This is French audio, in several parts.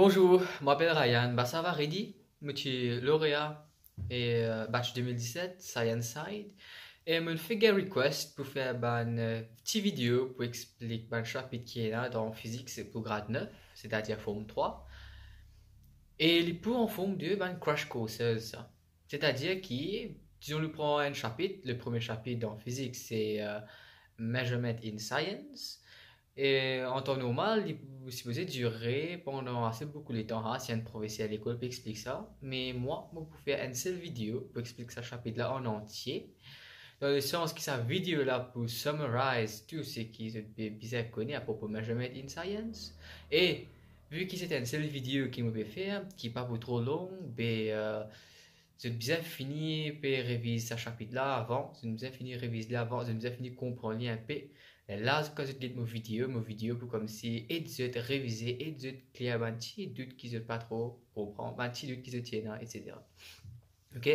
Bonjour, je m'appelle Ryan ça va Reddy, je suis lauréat et euh, batch 2017 Science Side et me fait une request pour faire une euh, petite vidéo pour expliquer le chapitre qui est là dans physique c'est pour grade 9, c'est-à-dire forme 3 et pour en forme 2 ben crash course, c'est-à-dire que, disons on prend un chapitre, le premier chapitre dans physique c'est euh, measurement in science et en temps normal, il est supposé durer pendant assez beaucoup de temps. Hein. si un professeur à l'école peut expliquer ça. Mais moi, je peux faire une seule vidéo pour expliquer ce chapitre-là en entier. Dans le sens que cette vidéo-là peut summarize tout ce qui est bizarre connu à propos de measurement in science. Et vu que c'est une seule vidéo qui me peut faire, qui n'est pas trop longue, ben, euh, je bien fini, puis réviser ce chapitre-là avant, je bien fini réviser avant, je bien fini comprendre un peu là, quand je dis mon vidéo, mon vidéo, pour comme si, et de réviser, et de clear, un petit doute qui ne pas trop comprendre, un petit doute qui se tiennent, etc. Ok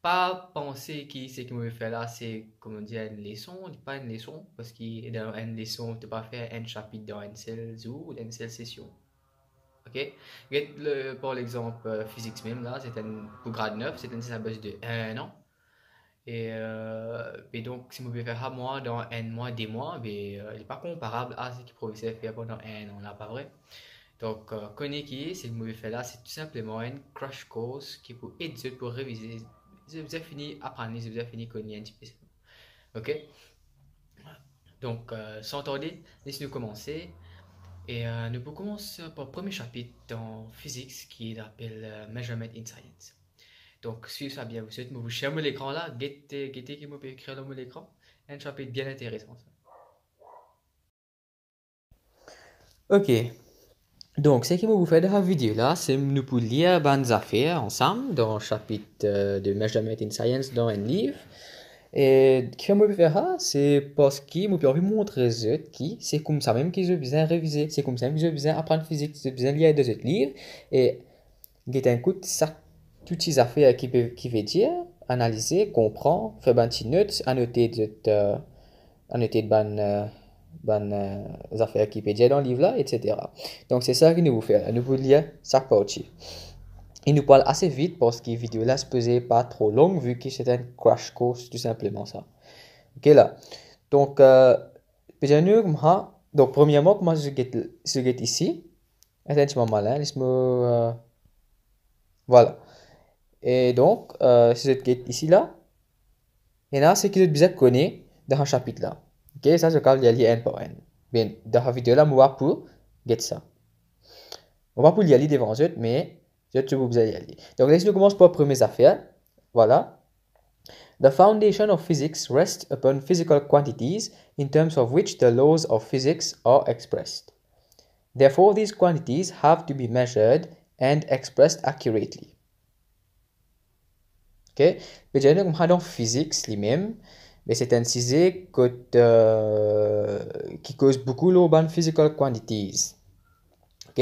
Pas penser que ce que je vais faire là, c'est, comment dire, une leçon, pas une leçon, parce que dans une leçon, tu ne pas faire un chapitre dans une seule ou une seule session. Ok Pour l'exemple, euh, physique même, là, c'est un, pour grade 9, c'est une syllabus de 1 an et, et euh, donc, si vous faire à moi dans n mois, des mois, mais, euh, il n'est pas comparable à ce qui pouvait faire pendant n, on n'a pas vrai. Donc, euh, connaît qui est, si vous fait faire là, c'est tout simplement un crash course qui vous aider pour réviser. Je vous avez fini apprendre, je vous avez fini connaître Ok? Donc, euh, sans tarder, laissez-nous commencer. Et nous commençons par le premier chapitre dans physics qui s'appelle Measurement in Science. Donc, suivez ça bien. Vous êtes, vous cherchez l'écran là, guettez, guettez qui m'a écrire le mot l'écran. Un chapitre bien intéressant. Ok. Donc, ce qui vous fait dans la vidéo là, c'est nous pour lire des affaires ensemble dans le chapitre euh, de Measurement in Science dans un livre. Et ce que je faire, c'est parce que je peux vous montrer qui c'est comme ça même qu'ils ont besoin de réviser, c'est comme ça même qu'ils ont besoin d'apprendre physique, qu'ils ont besoin de lire des autres livres. Et, c'est un coup de toutes ces affaires qui veut dire analyser comprendre faire ben notes note annoter de annoter de euh, euh, affaires qui peuvent dire dans le livre là etc donc c'est ça que nous vous faire nous vous lire ça aussi il nous parle assez vite parce que la vidéo là se posait pas trop longue vu que c'est un crash course tout simplement ça ok là donc euh, donc premièrement comment je get je get ici attention malin laisse-moi euh, voilà et donc, euh, si vous êtes ici, là, il y c'est a ce vous sont déjà dans un chapitre là. Ok, ça je parle de y n par n. Bien, dans la vidéo là, on va pour get ça. On va pour y aller devant vous, mais je vous allez y aller. Donc, là, si nous commençons par les premières affaires Voilà. The foundation of physics rests upon physical quantities in terms of which the laws of physics are expressed. Therefore, these quantities have to be measured and expressed accurately. OK, بيجي لكم حالهم physique lui-même, mais c'est un sujet que, euh, qui cause beaucoup l'urban physical quantities. Ok?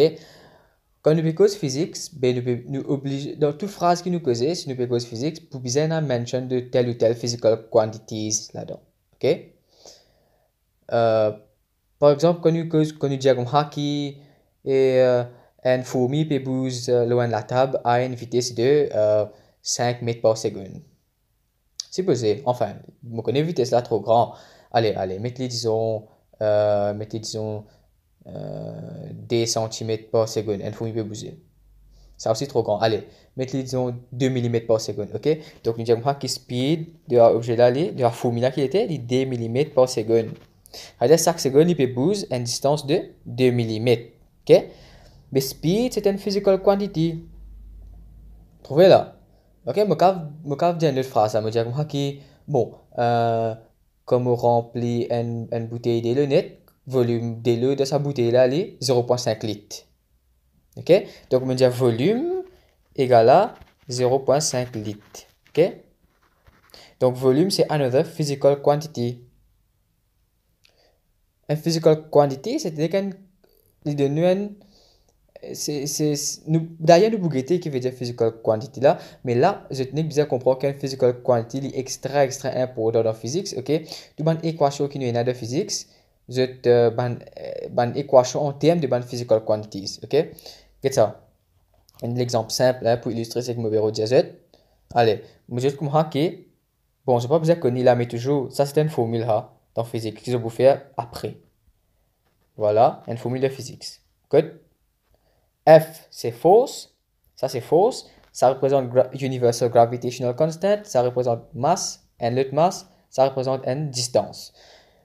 Quand nous cause physique, ben nous, nous oblige, dans toute phrase qui nous cause, si nous cause physique, vous bien nous mention de telle ou telle physical quantities là-dedans. Ok? Euh, par exemple, quand nous cause, quand nous disons hockey et euh, une fourmi peut bouger euh, loin de la table à une vitesse de euh, 5 mètres par seconde. C'est Enfin, vous connaissez la vitesse là trop grand. Allez, allez, mettez disons, euh, mettez disons euh, des centimètres par seconde. Elle faut peut bouger. C'est aussi trop grand. Allez, mettez disons 2 mm par seconde. Ok? Donc nous disons que qui speed de l'objet là, de la formule qui était, de 2 mm par seconde. Alors, chaque seconde, il peut bouger à une distance de 2 mm. Ok? Mais speed, c'est une physical quantity. trouvez là Ok, dire une autre phrase, je vais dire que, bon, euh, comme on remplit une, une bouteille d'eau net, volume d'eau de sa bouteille là, est 0,5 litres. Ok, donc on dire volume égal à 0,5 litres. Ok, donc volume c'est another physical quantity. Une physical quantity, c'est-à-dire une c'est D'ailleurs, le pouvons qui veut dire physical quantity là, mais là, je tenais bien comprendre qu'un physical quantity est extra, extra important dans physique, ok? Tu as équation qui nous a de physique, je te ban, euh, ban équation en termes de ban physical quantities, ok? Get ça? Un exemple simple hein, pour illustrer ce que je vais dire. Allez, je vais vous que Bon, je ne pas besoin de là, mais toujours, ça c'est une formule là, hein, dans physique, que je vais vous faire après. Voilà, une formule de physique. Good? F, c'est force, Ça, c'est force, Ça représente Universal Gravitational Constant. Ça représente masse, n mass, masse. Ça représente une distance.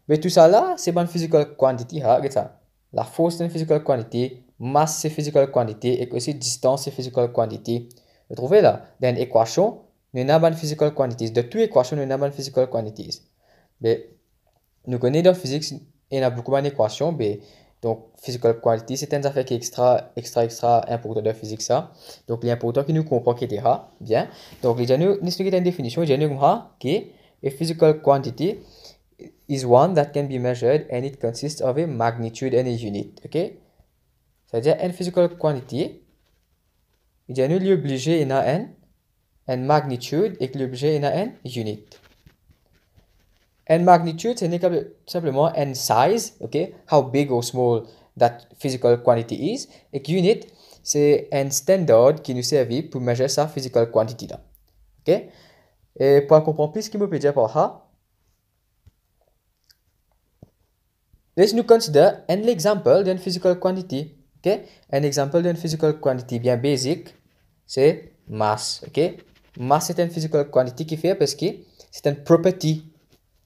Mais tout ça là, c'est une physical quantity. Hein? ça. La force, c'est une physical quantity. Masse, c'est physical quantity. Et aussi distance, c'est physical quantity. Vous trouvez là, dans équation nous avons une physical quantities. De toutes les équations, nous avons une physical quantities. Mais nous connaissons dans la physique, il y a beaucoup d'équations, mais donc, physical quantity, c'est un affaire qui est extra, extra, extra important de physique, ça. Donc, l'important qui nous comprend, etc. Bien. Donc, il nous, nous, une définition, déjà, nous, qui a physical quantity is one that can be measured and it consists of a magnitude and a unit. OK? C'est-à-dire, une physical quantity, déjà, nous, l'objet, il a un, une magnitude et que l'objet, est n a unit. And magnitude, c'est simplement and size, ok, how big or small that physical quantity is. Et unit, c'est un standard qui nous servit pour mesurer sa physical quantity là, ok. Et pour comprendre plus ce qu'il me peut dire par là, let's nous consider an example d'une physical quantity, ok. Un exemple d'une physical quantity bien basic, c'est masse, ok. Masse c'est une physical quantity qui fait parce que c'est une property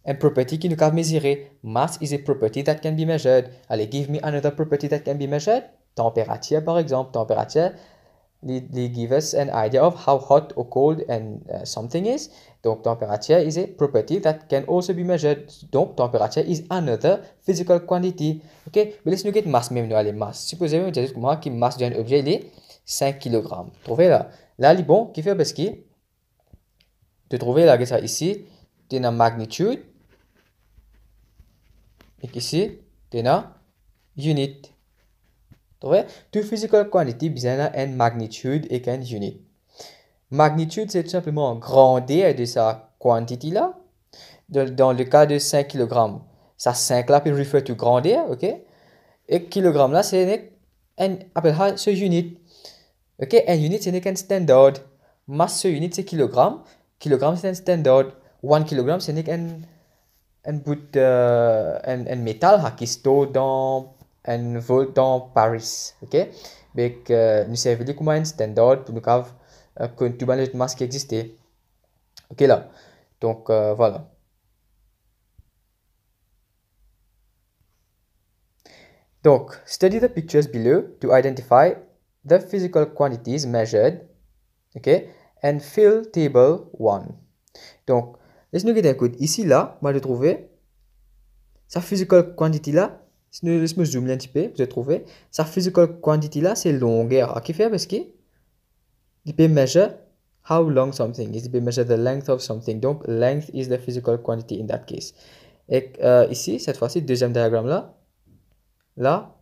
une propriété qui nous can mesurer. Mass is a property that can be measured. Allez, give me another property that can be measured. Température, par exemple. Température, they, give us an idea of how hot or cold and uh, something is. Donc, température is a property that can also be measured. Donc, est une autre physical quantity. OK? Mais laisse-nous get masse même allez, masse. Supposez que la masse d'un objet, il est 5 kg. Trouvez là. Là, il bon, qui fait parce que de trouver la ça ici, de la magnitude et ici, tu as unit. Vrai? Two physical quantity, a une magnitude et une unit. Magnitude, c'est tout simplement grandir de sa quantité là. Dans le cas de 5 kg, ça 5 là peut refer tout grandeur, ok? Et kilogramme là, c'est une, appelé ce unit. Ok? Un unit, c'est un standard. Masse unit, c'est kilogramme. Kilogramme, c'est un standard. 1 kilogramme, c'est un et mettre euh, un métal qui est dans un vol dans Paris. mais Bek, euh, nous zijn we komen pour nous cave, euh, que tout vas le masque Ok là. Donc voilà. Donc, study the pictures below to identify the physical quantities measured, okay, and fill table 1. Donc, laissez nous écoute. Ici, là, on va trouver sa physical quantity là. Si nous laissons zoomer un petit peu, vous avez trouvé. sa physical quantity là, c'est longueur. À qui faire parce que il peut measure how long something is. Il peut measure the length of something. Donc, length is the physical quantity in that case. Et euh, ici, cette fois-ci, deuxième diagramme là, là,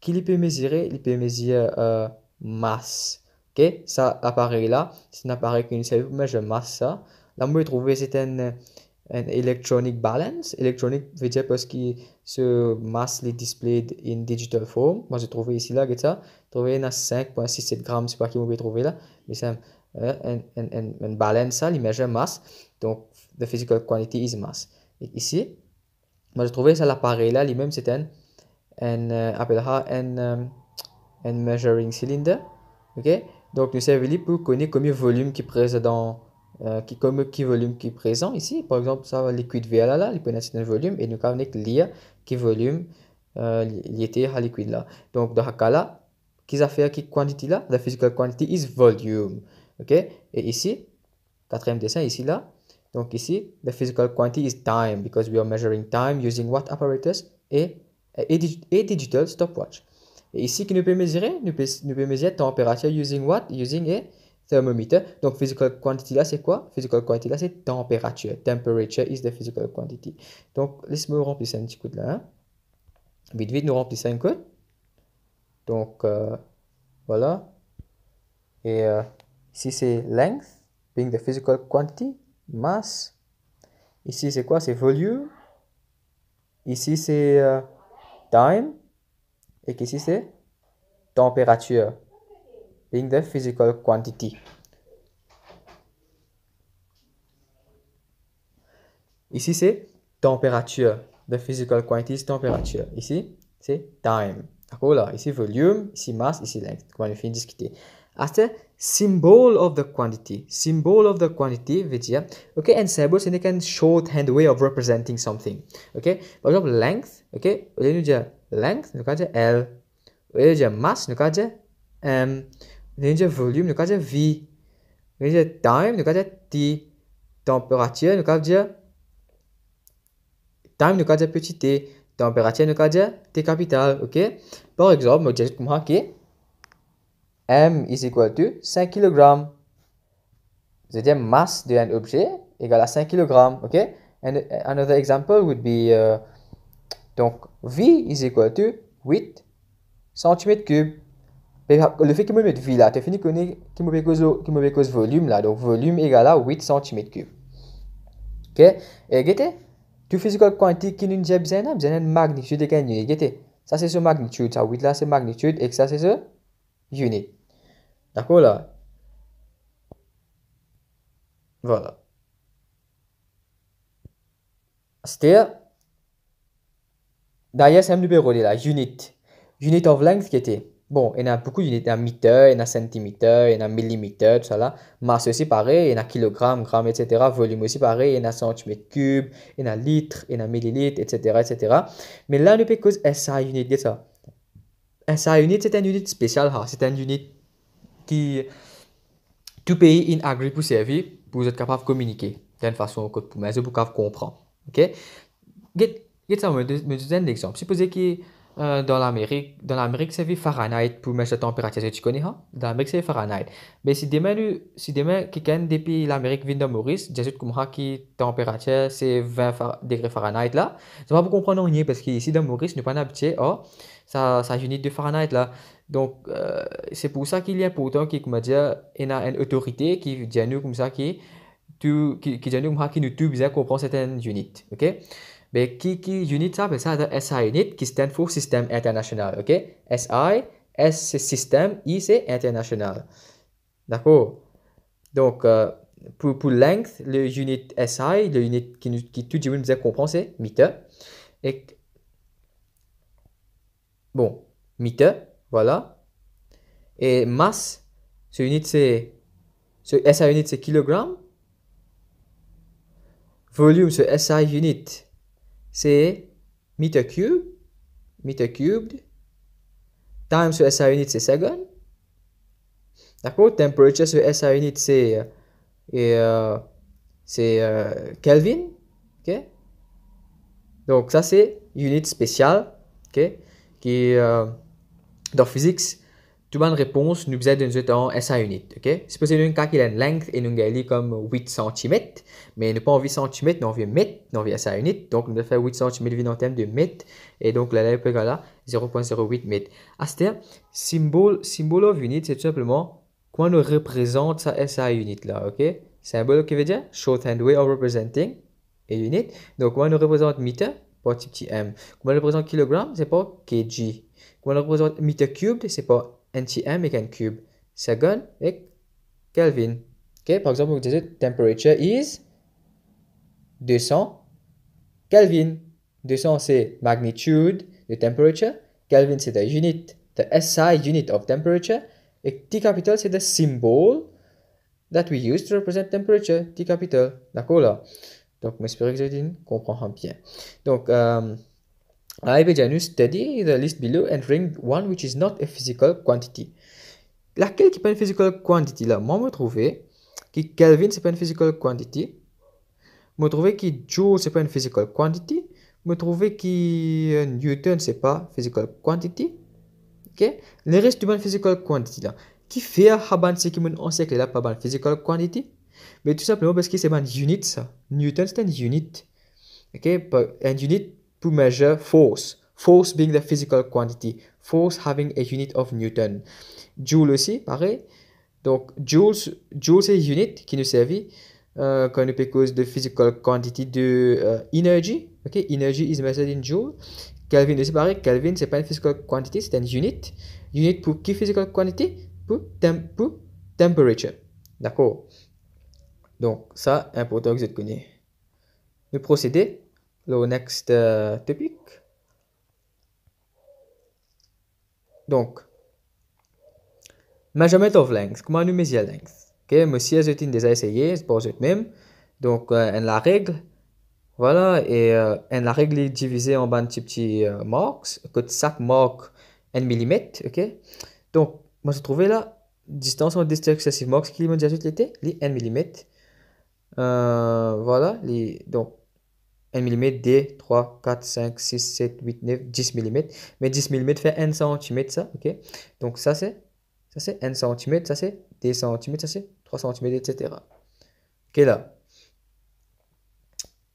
qu'il peut mesurer, il peut mesurer euh, masse. Ok, ça apparaît là, Ça n'apparaît qu'une seule mesure sert mesurer masse ça. Là, je peut trouver certaines un electronic balance. Electronic veut dire parce qu'il se masse les displays in digital form. Moi, j'ai trouvé ici, là, ça. Trouvé à 5.67 grammes, c'est pas qui m'a trouvé là. Mais c'est euh, un, un, balance, ça, l'image masse. Donc, the physical quantity is mass. Et ici, moi, j'ai trouvé ça, l'appareil là, lui-même, c'est un, un, euh, appellera un, euh, un measuring cylinder. OK? Donc, nous servons pour connaître combien de volume qui est présent dans euh, qui comme qui volume qui est présent ici. Par exemple, ça liquide via là, là être un volume et nous avons lire qui volume euh, était à liquide là. Donc dans ce cas-là, qui a fait qui quantité là, la physical quantity is volume. OK Et ici, quatrième dessin ici là. Donc ici, the physical quantity is time because we are measuring time using what apparatus et et, et digital stopwatch. Et ici qui nous peut mesurer, nous peut, nous peut mesurer température using what using et thermomètre. Donc, physical quantity là, c'est quoi Physical quantity là, c'est température. Temperature is the physical quantity. Donc, laisse-moi remplir ça un petit coup de là. Hein. Vite, vite, nous remplissons un code. Donc, euh, voilà. Et euh, ici, c'est length, being the physical quantity, Mass. Ici, c'est quoi C'est volume. Ici, c'est euh, time. Et ici, c'est température being the physical quantity. Ici, c'est température. The physical quantity, is température. Ici, c'est time. D'accord là? Ici, volume. Ici, masse. Ici, length. Comme on finit de discuter. After, ah, symbol of the quantity. Symbol of the quantity veut dire, OK, and symbol, c'est une shorthand way of representing something. OK? Par exemple, length, OK? On lieu dire length, nous allons dire L. On lieu de dire masse, nous M. Range volume, nous dire V. Range time, nous dire T. Température, nous allons dire time, nous dire petit t. Température, nous dire T capital. OK? Par exemple, nous disons que M is equal to 5 kg. C'est-à-dire masse d'un objet égale à 5 kg. OK? And another example would be euh, donc V is equal to 8 cm3. Le fait que me mette V là, tu fini que qu'il me ce volume là. Donc volume égal à 8 cm3. OK Et guettez tu physical quantity qui nous j'ai besoin, besoin une magnitude et a unité. Ça c'est sur magnitude, ça 8 là c'est magnitude et ça c'est sur unit. D'accord là Voilà. C'est-à-dire, derrière c'est un numéro là, unit. Unit of length qui était bon, il y a beaucoup d'unités, il y en a il y en a centimètre, il y en a millimètre, tout ça là. Masse aussi pareil, il y en a kilogramme, gramme, etc. Volume aussi pareil, il y en a centimètre cube, il y a litre, il y a millilitre, etc. etc. Mais là, nous peut cause SI unit de ça. SI unit, c'est une unité spéciale, c'est une unité qui tout pays in agri pour servir, pour être capable de communiquer d'une façon pour mais vous capable comprendre. OK? Get, get ça, me donne exemple. Supposez que euh, dans l'Amérique, dans l'Amérique c'est Fahrenheit pour mettre la température, tu connais hein? Dans l'Amérique c'est Fahrenheit. Mais si demain, si demain quelqu'un depuis l'Amérique vient de Maurice, j'ai comme ça qui température c'est 20 degrés Fahrenheit là, ça va vous comprendre rien parce qu'ici dans Maurice, nous pas habitué à oh, ça, ça unité de Fahrenheit là. Donc euh, c'est pour ça qu'il est important qu'il y a une autorité qui dit nous comme ça qui qui, qui nous comme ça qui bien comprendre certaines unités, ok? Mais qui, ah, unit ça ça, SI unit qui stand pour Système International. OK SI, S c'est Système, I c'est International. D'accord Donc, euh, pour, pour length, le unit SI, le unit qui, qui tout le monde nous c'est meter. Et, bon, meter, voilà. Et masse, ce unit c'est. Ce SI unit c'est kilogramme. Volume, ce SI unit c'est meter cube, meter cubed, time sur SI unit c'est second. D'accord Temperature sur SI unit euh, c'est euh, Kelvin. OK Donc ça c'est unit spéciale OK qui euh, dans physique tout bonne réponse nous besoin d'une en SI unit. OK C'est possible cas qu'il a une length et nous comme 8 cm mais ne pas envie 8 cm, non, mètres, mètre, envie vient sa unité. Donc, nous fait 8 cm en termes de mètre. Et donc, la lèvre égale à 0.08 mètres. À ce terme, symbole, symbole of unit, c'est tout simplement quoi nous représente sa SA unit là, ok? Symbole qui veut dire Short-hand way of representing a unit. Donc, quoi nous représente mètre pas petit m. Quoi nous représente kilogramme, c'est pas kg. Quoi nous représente mètre cube c'est pas ntm et n cube. Second, et Kelvin. OK, Par exemple, vous dites temperature is 200 Kelvin. 200 c'est magnitude de temperature. Kelvin c'est the unit, the SI unit of temperature. Et T capital c'est the symbol that we use to represent temperature. T capital. D'accord là Donc, j'espère que vous comprenez bien. Donc, um, I began to study the list below and ring one which is not a physical quantity. Laquelle qui n'est pas une physical quantity là Moi, me trouver que Kelvin, c'est pas une physical quantity me trouvez que Joule c'est pas une physical quantity me trouvez que euh, Newton c'est pas physical quantity ok le reste du physical quantity là qui fait haban c'est qui mon on là pas ban physical quantity mais tout simplement parce que c'est une unit ça Newton c'est une unit ok un unit pour measure force force being the physical quantity force having a unit of Newton Joule aussi pareil donc Joule Joule c'est une unit qui nous servit uh, kind cause because the physical quantity de euh, energy. Okay, energy is measured in joule. Kelvin c'est pareil. Kelvin c'est pas une physical quantity, c'est une unit. Unit pour qui physical quantity? Pour, temp pour temperature. D'accord. Donc ça important que vous connaissez. Nous procédons au next euh, topic. Donc, measurement of length. Comment nous mesurer length? Okay, monsieur Zutine déjà essayé, c'est pas même. Donc, euh, la règle, voilà, et euh, la règle est divisée en bande de petits euh, marques, que chaque marque 1 mm, ok. Donc, moi j'ai trouvé là, distance en distance excessive marque, ce qui m'a dit l'été, les 1 mm. Euh, voilà, les, donc 1 mm, D, 3, 4, 5, 6, 7, 8, 9, 10 mm. Mais 10 mm fait 1 cm, ça, ok. Donc, ça c'est, ça c'est 1 cm, ça c'est des centimètres, c'est 3 centimètres, etc. Ok là.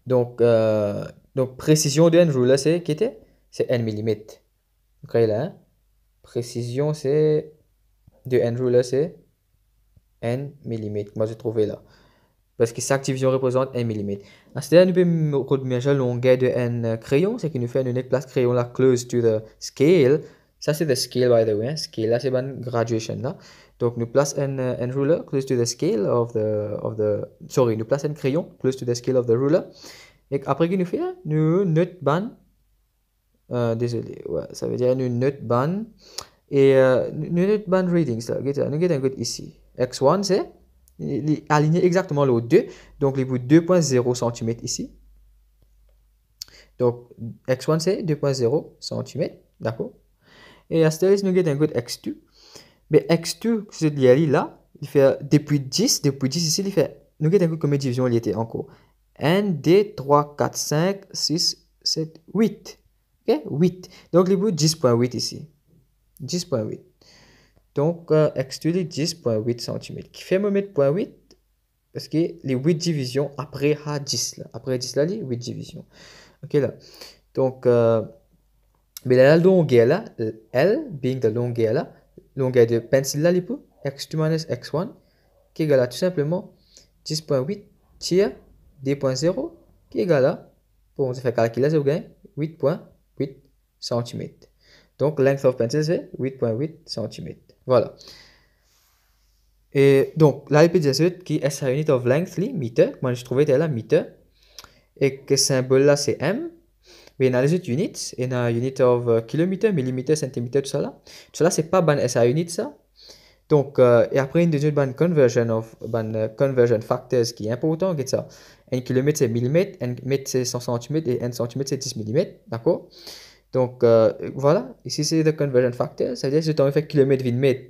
Donc, euh, donc précision de N vous c'est qui était C'est N mm. Ok, là. Hein. Précision c'est de N vous c'est N mm. Moi j'ai trouvé là. Parce que chaque division représente 1 mm. Ah, c'est un peu la longueur de N crayon, c'est qu'il nous fait une place crayon là close to the scale. Ça c'est the scale by the way, hein. scale là c'est une graduation là. Donc nous place un euh, un close to the scale of the, of the sorry, nous place un crayon close to the scale of the ruler. Et après, quest nous fait Nous note ban. Euh, désolé, ouais, ça veut dire nous note ban. Et une euh, nous note ban readings là, nous avons un ici. X1 c'est aligné exactement le 2, donc les vaut 2.0 cm ici. Donc X1 c'est 2.0 cm, d'accord Et à ce nous avons un code X2 mais X2, c'est là, il fait depuis 10, depuis 10 ici, il fait, nous avons combien de divisions il était encore 1, 2, 3, 4, 5, 6, 7, 8. Ok 8. Donc, il y 10.8 ici. 10.8. Donc, euh, X2 est 10.8 cm. Qui fait me parce que les 8 divisions après à 10 Après 10 là, les 8 divisions. Ok là. Donc, euh, mais la longueur là, euh, L, being the longueur là, longueur de pencil là, l'ipo, x2 x1 qui égale à tout simplement 10.8 tiers 2.0 qui égale à, pour nous faire calculer, vous gagnez 8.8 cm. Donc, length of pencil, c'est 8.8 cm. Voilà. Et donc, la il peut qui est sa unit of length, limite meter. Moi, je trouvais que la meter. Et que symbole là, c'est M we analyze it units in a unité de euh, kilomètre, millimètre, centimètre, tout ça là. Tout ça là, c'est pas ban SI unit ça. Donc, euh, et après une deuxième ban conversion of ban euh, conversion factors qui est important, qui ça. Un kilomètre c'est millimètre, un mètre c'est 100 cm et un centimètre c'est 10 mm, d'accord? Donc voilà, ici c'est le conversion factor, ça veut dire que si tu as fait kilomètre 20 mètres,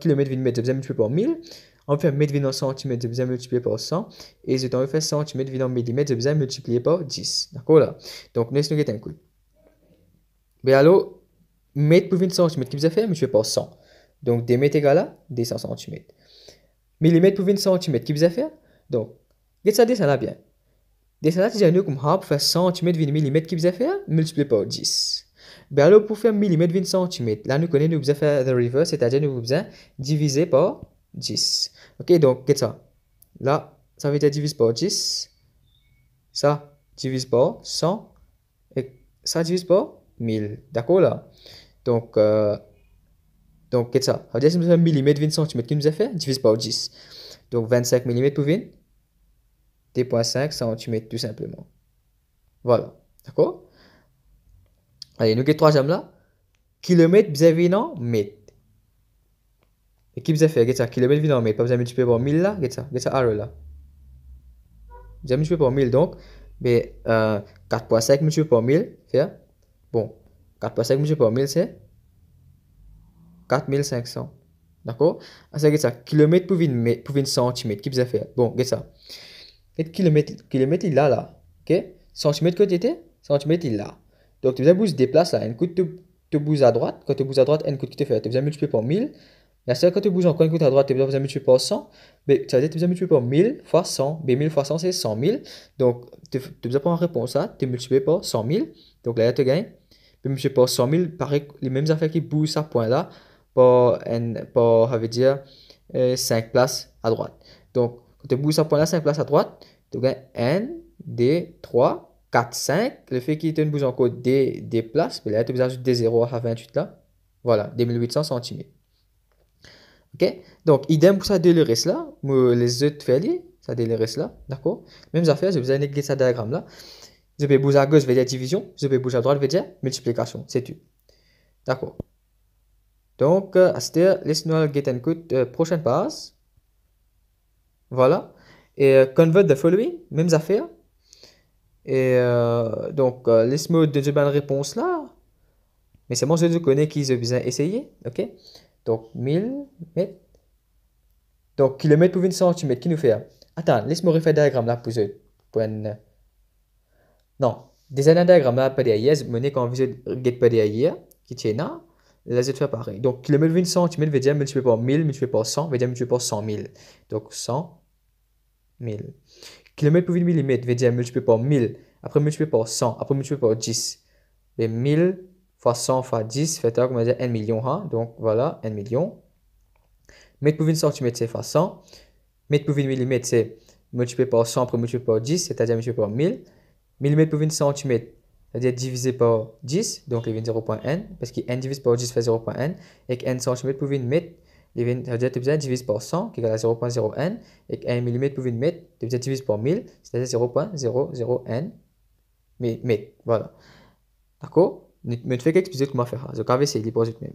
kilomètre 20 mètres, ça faisait multiplié par 1000. On fait 1000 divisé cm, centimètres vais multiplié par 100. Et si on fait centimètres divisé en millimètres vais multiplier par 10. D'accord là Donc, nous avons un coup. Mais ben, alors, mètre pour 20 cm qui vous a fait par 100. Donc, des mètres égal à 100 cm. Millimètre pour 20 cm qui vous a fait Donc, avez ça, descend bien. Descend là, fait, nous comme ah, pour faire centimètre 20 mm qui vous a fait Multiplier par 10. Mais alors, pour faire mm, 20 cm, là, nous connaissons, nous vous fait the reverse, c'est-à-dire nous vous a diviser par 10. Ok, donc, qu'est-ce ça Là, ça veut dire divise par 10. Ça divise par 100. Et ça divise par 1000. D'accord là Donc, euh, donc qu'est-ce ça Ça veut dire que nous millimètre 20 centimètres, nous a fait divise par 10. Donc 25 mm pour 20. 2.5 cm tout simplement. Voilà. D'accord Allez, nous avons trois jambes là. Kilomètre bien mètre. E kif ze fe, get sa kilomètre vin an met, vous avez multiplié par 1000 là, get sa, get sa arrow là. Vous avez multiplié par 1000 donc, mais euh, 4 fois 5 multiplié par 1000, fait, bon, 4 fois 5 multiplié par 1000 c'est 4500. D'accord ah, Ça, get ça, kilomètre pour 20, pour 20 centimètres, qui vous avez fait Bon, get ça. Et kilomètre, kilomètre il là, là, ok Centimètre que était Centimètre il là. Donc, tu vous avez se déplace là, un coup de te, à droite, quand tu bouges à droite, un coup qui te fait, tu vous avez multiplié par 1000, la seule quand que tu bouges en coin côte à droite, tu as besoin de multiplier par 100, mais tu as besoin de multiplier par 1000 fois 100, mais 1000 fois 100 c'est 100 000, donc tu as besoin prendre réponse à, tu multiplies par 100 000, donc là tu gagnes, mais multiplies par 100 000, pareil, les mêmes affaires qui bougent à point là, pour, pour dire, 5 euh, places à droite. Donc, quand tu bouges à point là, 5 places à droite, tu gagnes 1, 2, 3, 4, 5, le fait qu'il te bouge encore des, places, ben là tu as besoin d'ajouter des 0 à 28 là, voilà, 2800 centimètres. OK Donc, idem pour ça délirer cela, les autres fêlés, ça délirer cela, d'accord Même affaire, je vous ai négliger ce diagramme-là. Je vais bouger à gauche, je vais dire division. Je vais bouger à droite, je vais dire multiplication. C'est tout. D'accord Donc, euh, à ce laisse-nous get la euh, prochaine passe. Voilà. Et euh, convert the following, même affaire. Et donc, laisse-moi de bonne réponse là. Mais c'est moi, je connais qui ont besoin d'essayer. OK donc 1000 mètres. Donc kilomètres pour 20 centimètres qui nous fait hein? Attends, laisse-moi refaire le diagramme là pour eux. Pour une... Non, des un diagramme là pas derrière, c'est mené quand vous êtes pas derrière, qui tient là. Là, je fais pareil. Donc, kilomètre 20 centimètres veut dire multiplié par 1000, multiplié par 100, veut dire multiplié par 100 000. Donc, 100 000. Kilomètre pour 20 mm veut dire multiplié par 1000, après multiplié par 100, après multiplié par 10. Et 1000 fois 100 fois 10 fait que a dire 1 million hein. Donc voilà, 1 million. mètre pour une centimètre fois 100. mètre pour une millimètre c'est multiplié par 100 pour multiplié par 10, c'est-à-dire multiplié par 1000. Millimètre pour une centimètre, c'est-à-dire divisé par 10, donc il vient 0.n, parce que n divisé par 10 fait 0.n, et que n centimètre pour une mètre, cest à dire divisé par 100, qui égale à 0.0n, et que 1 millimètre pour une mètre, tu divisé par 1000, c'est-à-dire 0.00n, mais, mais, voilà. D'accord je vais ما فيها le curve c'est deposit même.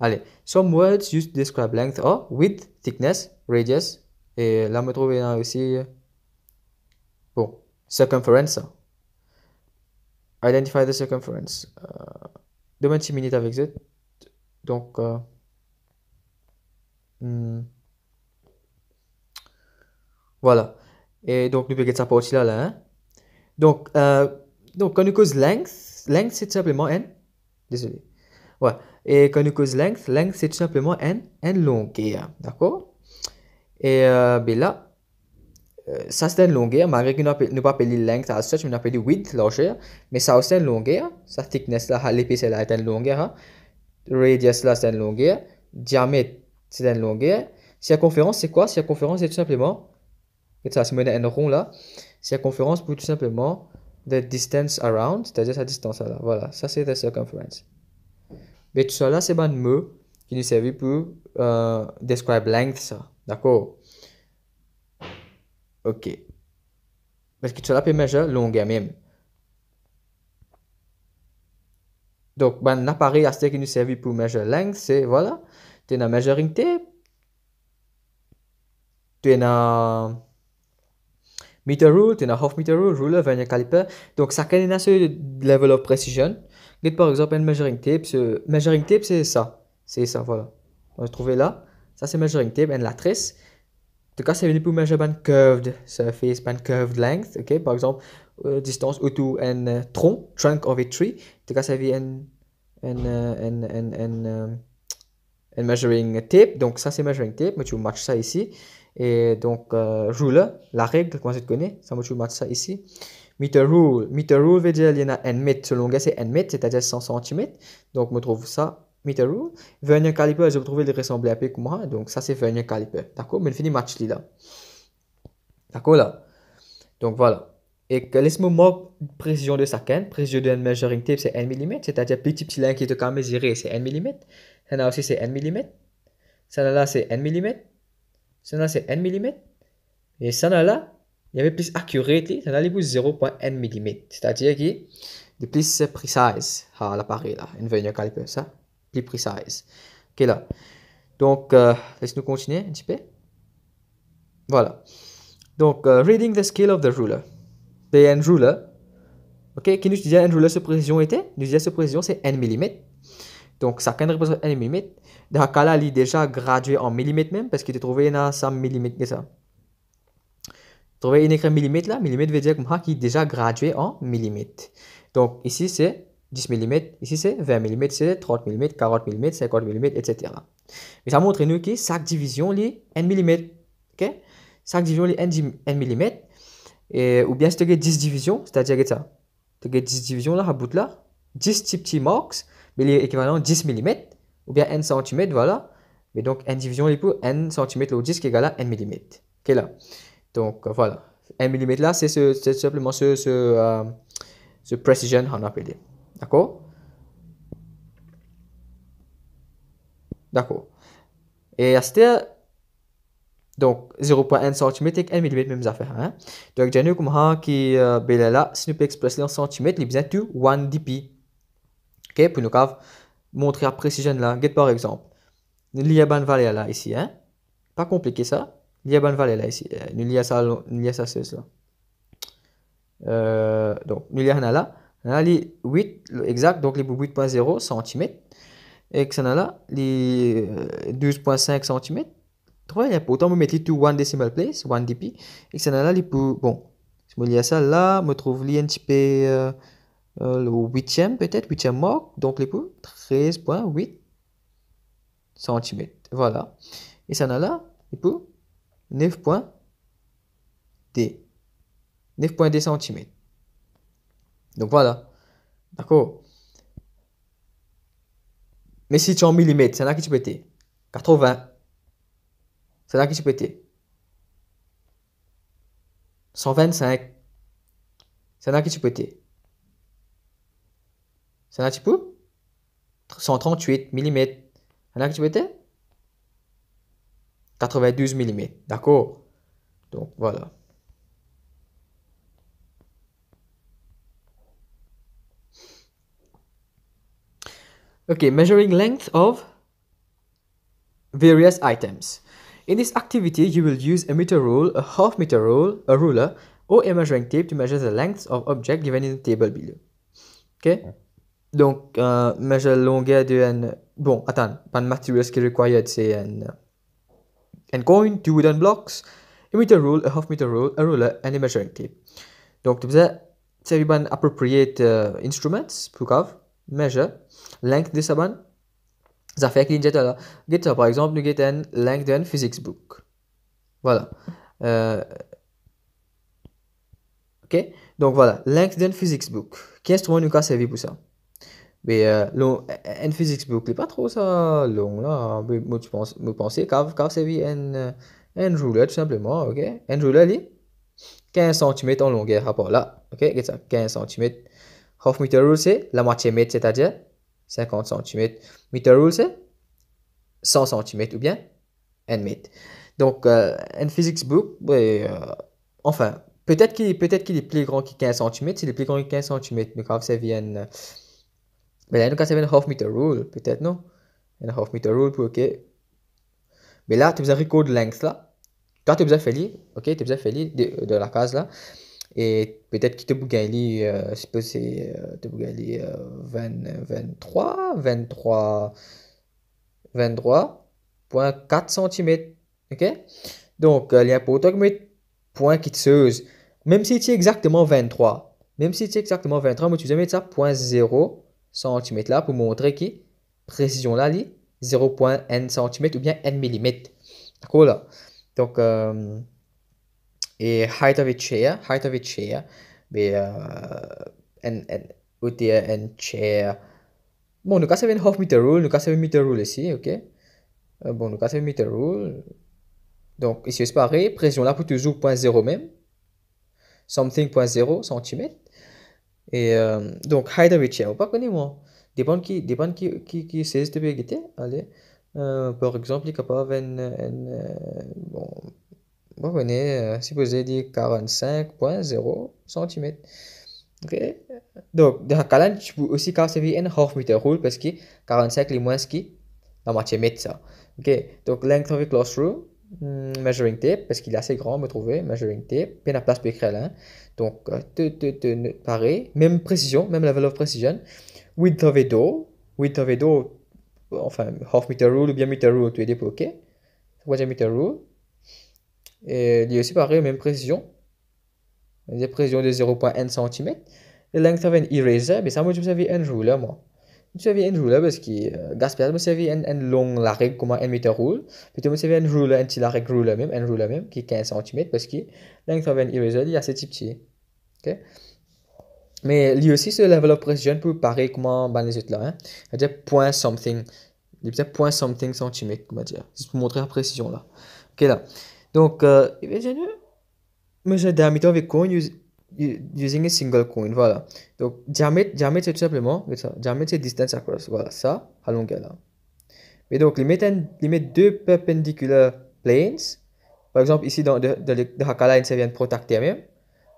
allez some words used to describe length or oh, width thickness radius et là me trouver aussi bon circumference identify the circumference euh, demain 6 minutes avec z donc euh, hmm. voilà et donc nous pouvons sa pour aussi là, hein. donc euh, donc quand nous cause length length, c'est tout simplement n. Désolé. Ouais. Et quand nous cause length, length, c'est tout simplement n, n longueur, D'accord Et euh, ben là, euh, ça c'est une longueur, malgré nous n'avons pas appelé length ce such, nous avons appelé width, largeur, mais ça aussi une longueur, sa thickness là, l'épaisseur là est une longueur, hein. radius là c'est une longueur, diamètre c'est une longueur, circonférence c'est quoi Circonférence c'est tout simplement, ça c'est met un rond là, circonférence pour tout simplement the distance around, c'est-à-dire sa distance là. Voilà, ça c'est la circumference. Mais tout ça là, c'est un mot qui nous servait pour euh, describe length, ça. D'accord Ok. Parce que tout ça peut mesurer longueur même. Donc, ben, l'appareil à qui nous servit pour mesurer length, c'est voilà, tu as measuring tape, tu as meter rule, as half meter rule, ruler vernier caliper Donc ça un na level of precision. Get par exemple un measuring tape, ce measuring tape c'est ça. C'est ça voilà. On va trouver là. Ça c'est measuring tape and la trace. En tout cas, c'est venu pour mesurer ban curved surface, une curved length, ok? Par exemple, euh, distance autour d'un euh, trunk, tronc, trunk of a tree. En tout cas, ça vient euh, un measuring tape. Donc ça c'est measuring tape, mais tu matches ça ici. Et donc, euh, la règle, comment tu te connais, ça tu mettre ça ici. Meter rule, meter rule veut dire qu'il y en a un mètre, selon c'est un mètre, c'est-à-dire 100 cm. Donc, je trouve ça meter rule. Vernier caliper, je trouve les ressembler un peu comme moi, donc ça c'est vernier caliper. D'accord Mais je fini match là. D'accord là Donc voilà. Et que laisse-moi moi précision de sa canne. Précision d'un measuring tape c'est 1 mm, c'est-à-dire petit petit lin qui est de mesurer c'est 1 mm. Ça là aussi c'est 1 mm. Ça là c'est 1 celle-là, c'est n mm. Et ça là il y avait plus accuracy, celle-là, il mm. C'est-à-dire qu'il est plus precise à ah, l'appareil, là. Une veille calibre, ça. Plus precise. Ok, là. Donc, euh, laisse-nous continuer un petit peu. Voilà. Donc, euh, reading the scale of the ruler. The end ruler. Ok, qui nous disait un ruler, ce précision était Nous disait ce précision, c'est n mm. Donc, ça représente 1 mm. Dans cas là, il est déjà gradué en mm. même, parce qu'il est trouvé dans 100 mm. ça. une écrit millimètre là, millimètre veut dire ah, qu'il est déjà gradué en mm. Donc, ici, c'est 10 mm, ici c'est 20 mm, c'est 30 mm, 40 mm, 50 mm, etc. Mais ça montre nous que chaque division est 1 mm. ok Chaque division est 1 mm. ou bien si tu as 10 divisions, c'est-à-dire que ça. Tu as 10 divisions là, à bout là, 10 petits marks, mais il est équivalent à 10 mm, ou bien n cm, voilà. Mais donc, n division pour n cm le disque égale à n mm, OK, là. Donc, voilà. n mm là, c'est ce, simplement ce, ce, euh, ce precision qu'on appelé. D'accord D'accord. Et à donc 0.1 cm et 1 mm même affaire hein? donc j'ai nous comme ça qui euh, ben, là si nous peut exprimer en cm, il besoin de 1 dp Ok, puis nous montrer la précision là. Get par exemple. Nous a une valeur là ici, hein. Pas compliqué ça. a une valeur là ici. Euh, nous lions ça, nous lions ça c'est ça. Euh, donc nous lions là. On a les 8 exact donc les 8.0 cm et que ça a là les 12.5 euh, cm. Trois il pourtant me mettre tout one decimal place, one dp et que ça a là les bon. Si je ça là, me trouve les un petit peu euh, euh, le huitième peut-être, huitième mort, donc l'épaule, 13.8 cm. Voilà. Et ça n'a a là, l'épaule, 9.D. 9.D cm. Donc voilà. D'accord Mais si tu es en millimètres, c'est là que tu peux 80. C'est là que tu peux 125. C'est là que tu peux c'est un petit peu 138 mm. Un petit peu 92 mm. D'accord Donc voilà. Okay, measuring length of various items. In this activity, you will use a meter rule, a half meter rule, a ruler, or a measuring tape to measure the length of object given in the table below. Okay? Donc, euh, longueur measure de bon attend. Bon, attends. required say and required, c'est un un coin, a meter rule a half meter rule a ruler and a measuring tape donc تبدا un appropriate uh, instruments de measure length fait سبان زعفاك par là. nous exemple, une length and physics book Euh... OK Donc, voilà. length livre physics book Quel instrument nous a servir pour ça mais euh, en physique, n'est pas trop ça long là. Mais moi, je pense, moi, c'est un, un tout simplement, ok? Un rouleau 15 cm en longueur rapport là, 15 cm. Half meter c'est la moitié mètre, c'est-à-dire 50 cm. Meter rule c'est 100 cm ou bien 1 mètre. Donc, un physics book, enfin, peut-être qu'il peut qu'il est plus grand que 15 cm. Il est plus grand que 15 cm, mais quand ça vient mais là, quand ça une half meter rule, peut-être non. Une half meter rule pour OK. Mais là, tu as de record length là. Toi, tu as besoin de OK, tu as besoin de, de la case là. Et peut-être que tu peux gagner, euh, je sais pas si tu peux gagner 20, 23, 23, 23.4 cm. OK? Donc, euh, il y a pour toi point qui te Même si tu es exactement 23, même si tu es exactement 23, mais tu vas mettre ça 0.0 centimètres là pour montrer que précision là, 0.1 cm ou bien n mm. D'accord là. Donc, euh, et height of a chair, height of a chair, mais ben, euh, n, n, ou n chair. Bon, nous avons une half meter rule, nous avons une meter rule ici, ok. Euh, bon, nous avons une meter rule. Donc, ici, c'est pareil, pression là pour toujours 0.0 même. Something.0 cm. Et euh, donc, Haidavichia, ou pas connais-moi. Dépend qui, dépend qui, qui, qui sait de vérité. Allez, euh, par exemple, il est capable de. Euh, bon, vous euh, venez, supposé dire 45.0 cm. Ok? Donc, dans le tu peux aussi conserver un half meter rule parce que 45 les moins qui la moitié mètre ça. Ok? Donc, length of the classroom, mm, measuring tape, parce qu'il est assez grand, me trouver, measuring tape, puis la place pour là. Hein. Donc, euh, te, te, te, pareil, même précision, même la valeur précision. Hein. Width of a door, width of a door, enfin, half meter rule ou bien meter rule, tu es débloqué. Troisième meter rule. Et il y a aussi pareil, même précision. une précisions de 0.1 cm. Length of an eraser, mais ben, ça, moi, je vous un rule, moi. Vous savez, un rouleau, parce que euh, Gaspard, vous savez, un, long, la règle, comment un mètre roule. Puis vous savez, un rouleau, un petit, règle, même, un rouleau même, qui est 15 cm, parce que l'angle de l'irrésol est assez petit. Ok? Mais lui aussi, ce level of precision pour parer comment ben, les autres là. Hein? C'est-à-dire, point something. C'est-à-dire, point something centimètre, comment dire. c'est pour montrer la précision là. Ok, là. Donc, euh, il va dire, mais j'ai d'un avec quoi using a single coin. Voilà. Donc, diamètre, diamètre c'est tout simplement Diamètre, distance across. Voilà, ça, à longueur là. Mais donc, les met deux perpendicular planes. Par exemple, ici dans, le Hakaline, ça vient de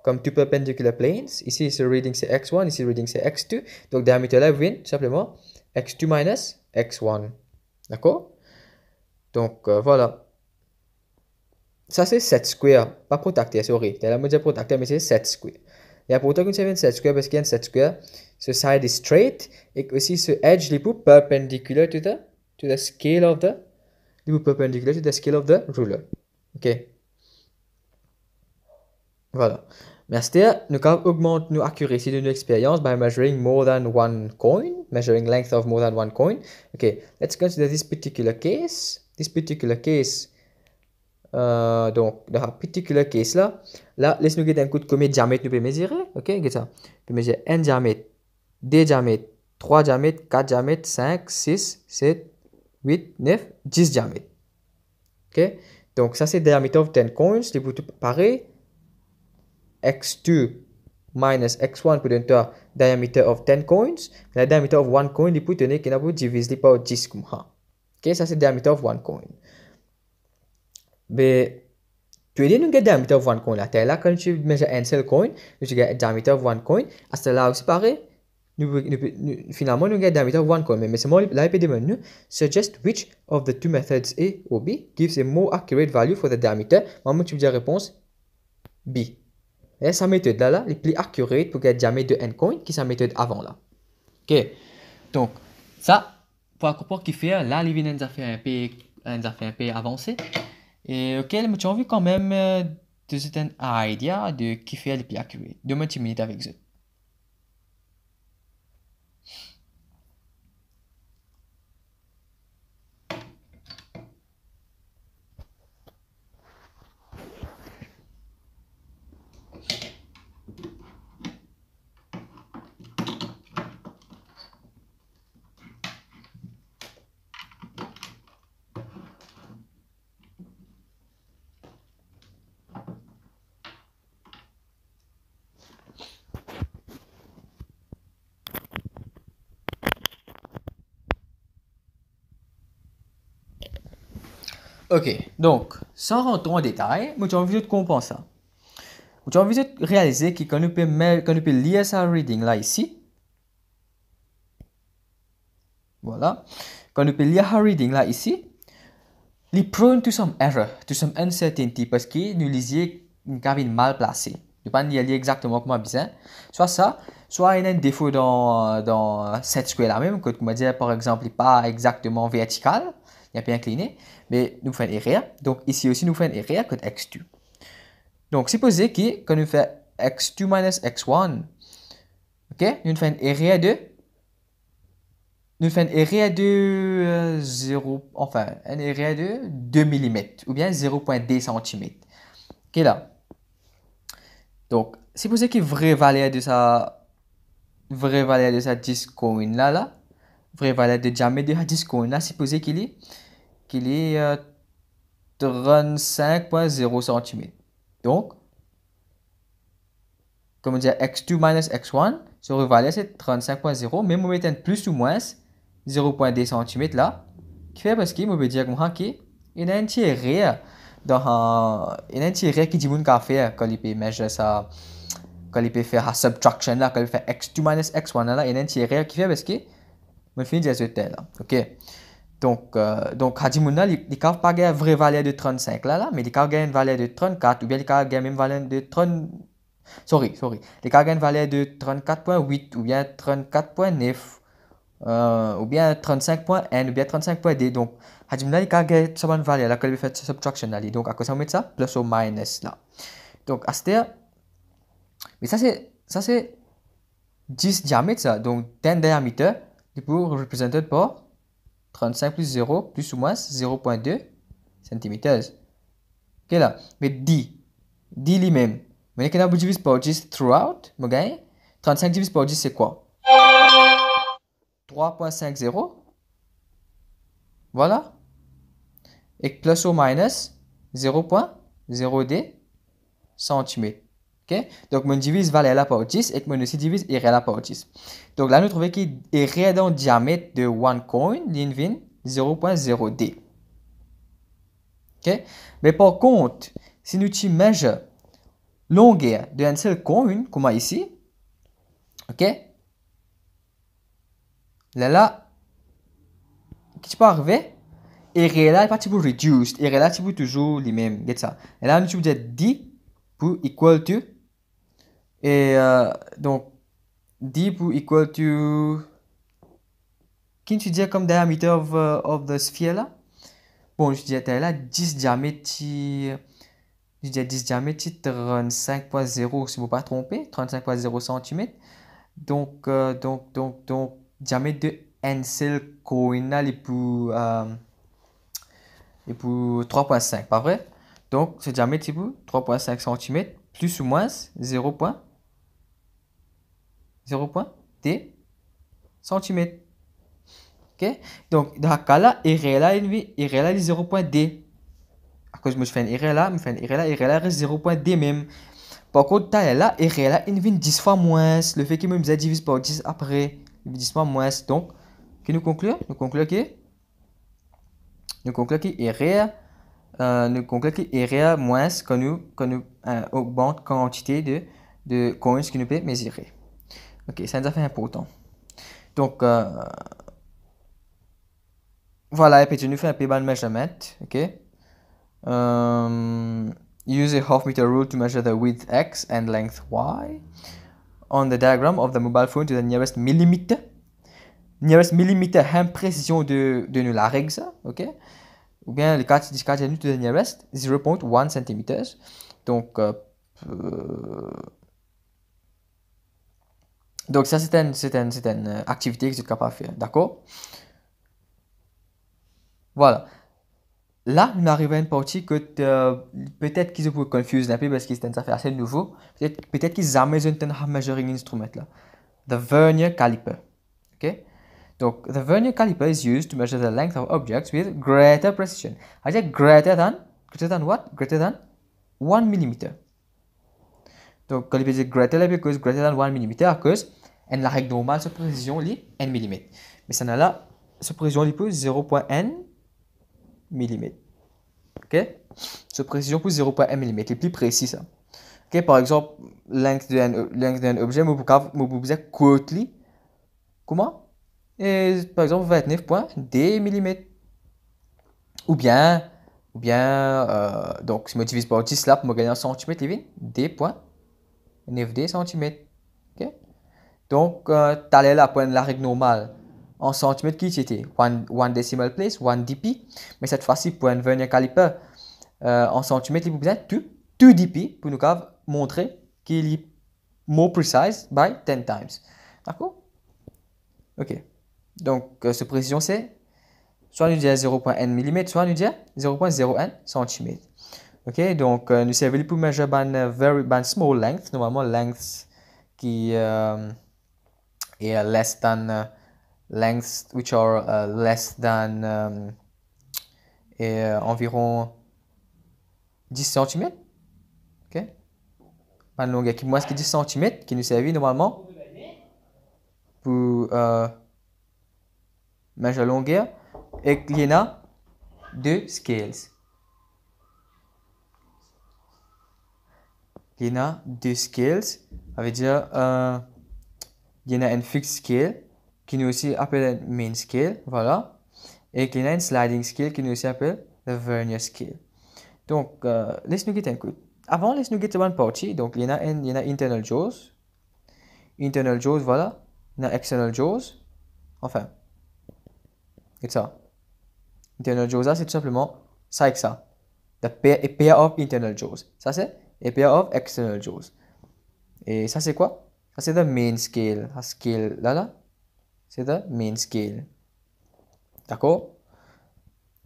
Comme deux perpendicular planes. Ici, ce reading c'est x1, ici, reading c'est x2. Donc, diamètre là vient tout simplement x2 minus x1. D'accord Donc, euh, voilà ça c'est 7 square, pas protakter, sorry, te la mwen diye protakter, men se 7 square. Ya pou tou kon se 7 square, a un 7 square, ce side is straight, et aussi ce edge est pou perpendicular to the, to the scale of the, li pou perpendicular to the scale of the ruler. Ok. Voilà. Merci. Nous avons augmenté kan accuracy de nos expériences by measuring more than one coin, measuring length of more than one coin. Ok, let's consider this particular case. This particular case, euh, donc, dans ce particular case là, là, laisse-nous guider un coup de combien de diamètres nous pouvons mesurer. Ok, guide ça. Nous pouvons mesurer 1 diamètre, 2 diamètres, 3 diamètres, 4 diamètres, 5, 6, 7, 8, 9, 10 diamètres. Ok, donc ça c'est le diamètre de 10 coins, les tout pareil. x2 minus x1 peut donner diamètre de 10 coins. Le diamètre de 1 coin, il peut donner qu'il a divisé par 10 comme ça. Ok, ça c'est diameter of 1 coin. Mais tu es un diamètre de 1 coin. Là, quand tu mesures un seul coin, tu as un diamètre de 1 coin. À cela pareil, finalement, nous avons un diamètre de 1 coin. Mais c'est moi, l'épidémie, nous suggest which of the two methods A ou B gives a more accurate value for the diameter. je tu te dire la réponse B. Et sa méthode là, plus accurate pour le diamètre de 1 coin qui la méthode avant Ok, donc ça, pour comprendre qu'il fait, là, il a nous faire un peu avancer et auquel tu as envie quand même euh, de se donner une idée de qui fait le plus accurate. de tu avec eux. OK, donc, sans rentrer en détail, moi j'ai envie de comprendre ça. J'ai envie de réaliser que quand nous pouvons lire sa reading là ici, voilà, quand nous pouvons lire sa reading là ici, il est prone to some error, to some uncertainty, parce que nous lisons une cabine mal placée. Je ne pas lire exactement comme comment besoin. Soit ça, soit il y a un défaut dans, cette square là même, comme je disais, par exemple, il n'est pas exactement vertical il bien incliné, mais nous faisons rien. Donc ici aussi, nous faisons rien que x2. Donc supposez que quand nous faisons x2 x1, ok, nous faisons rien de nous faisons un de 0, euh, enfin, un erreur de 2 mm, ou bien 0.2 cm. Ok, là. Donc, c'est que vraie valeur de sa, vraie valeur de sa discoïne là, là, vraie valeur de diamètre de la discoïne là, c'est qu'il qu'il est 35.0 euh, cm. Donc, comment dire, x2 x1 se révèle c'est 35.0, mais on mettre plus ou moins 0.2 cm là, qui fait parce je vais dire qu'il y a un tiré dans il y a un euh, euh, qui dit qu'on peut faire quand il peut mesurer ça, quand il peut faire la subtraction là, quand il fait x2 x1 là, il y a un qui fait parce que vais finir de ce là, ok? Donc, euh, donc Hajimuna, il n'a pas une vraie valeur de 35 là, là mais il a une valeur de 34, ou bien il a même une valeur de 30. Sorry, sorry. Il a une valeur de 34.8, ou bien 34.9, ou bien 35.n, ou bien 35.d. Donc, Hajimuna, il a une valeur là, quand fait subtraction Donc, à quoi ça met ça Plus ou moins, là. Donc, à mais ça c'est, ça c'est 10 diamètres Donc, 10 diamètres, il peut représenter par 35 plus 0, plus ou moins 0.2 cm. Ok là, mais D, D lui-même. Mais quand on divise par 10 throughout, 35 divisé par 10, c'est quoi 3.50. Voilà. Et plus ou moins 0.0D Ok? Donc, mon divise valait là par 10 et mon aussi divise irait là par 10. Donc là, nous trouvons qu'il irait dans le diamètre de one coin, 0.0D. Ok? Mais par contre, si nous mesurons la longueur d'un seul coin, comme ici, ok? Là, là, qui peut arriver? Et là, il parti pour reduced. Et là, toujours les mêmes. Et là, nous tu peux dire 10 pour equal to et euh, donc, deep equal to. Qu'est-ce que tu dis comme diamètre of, euh, of the Bon, je disais, t'as là 10 diamètres. Je disais 10 diamètres, 35.0, si vous ne pas tromper, 35.0 cm. Donc, euh, donc, donc, donc, diamètre de Ansel coronal est pour, et pour 3.5, pas vrai Donc, ce diamètre c'est pour 3.5 cm, plus ou moins 0.5. 0.d cm. Ok Donc, dans ce cas-là, IRELA, IRELA est 0.D. Parce que je fais un IRELA, je fais un IRELA, IRELA 0.D même. Par contre, taille là, IRELA, il 10 fois moins. Le fait qu'il me divise par 10 après, il 10 fois moins. Donc, que nous conclut Nous concluons que. Nous concluons que est Euh, nous concluons que a moins quand nous, quand nous euh, quantité de, de coins qui nous peut mesurer. Ok, c'est nous a fait Donc, voilà, et puis tu nous fais un peu de measurement, ok? use a half meter rule to measure the width x and length y on the diagram of the mobile phone to the nearest millimeter. Nearest millimeter une précision de, de la règle, ok? Ou bien le 4 de to the nearest 0.1 cm. Donc, euh, donc ça, c'est une, une, une, euh, activité que tu es capable de faire, d'accord Voilà. Là, nous arrivons à une partie que euh, peut-être qu'ils vous confuser un peu parce qu'ils affaire assez nouveau. Peut-être peut qu'ils jamais un d'un instrument là. The vernier caliper. Ok Donc, the vernier caliper is used to measure the length of objects with greater precision. I said greater than, greater than what? Greater than 1 millimeter. Donc, quand il veut greater than equals greater than 1 mm, parce que la règle normale sur précision est n mm. Mais ça n'a là, sur précision est plus 0.n mm. Ok Sur précision plus 0.1 mm, c'est plus précis ça. Ok, par exemple, length d'un objet, je peux dire quote comment Et par exemple, 29.d mm. Ou bien, ou bien euh, donc si je divise par 10 là, pour me gagner 1 cm. d points. 9D cm. Donc, euh, tu as apprendre la règle normale en centimètres qui était one, one, decimal place, 1 dp, mais cette fois-ci pour un vernier caliper euh, en centimètres, il faut 2 dp pour nous montrer qu'il est more precise by 10 times. D'accord Ok. Donc, euh, cette précision, c'est soit nous dire 0.1 mm, soit nous dire 0.01 cm. OK, donc euh, nous servons pour mesurer ban euh, very ban small length, normalement lengths qui euh, est less than lengths which are less than environ 10 cm. OK? une ben, longue qui moins que 10 cm qui nous servent normalement pour euh, mesurer longueur et il y a deux scales. il y a deux scales, ça veut dire euh, il y a une fixed scale qui nous aussi appelle une main scale, voilà, et il y a une sliding scale qui nous aussi appelle the vernier scale. Donc, euh, laisse-nous guetter un coup. Avant, laisse-nous guetter une partie, donc il y a une, il y a internal jaws, internal jaws, voilà, il y a external jaws, enfin, c'est ça. Internal jaws, c'est tout simplement ça et ça. The pair, pair of internal jaws. Ça c'est a pair of external jaws. Et ça, c'est quoi Ça, c'est the main scale. La scale, là, c'est the main scale. D'accord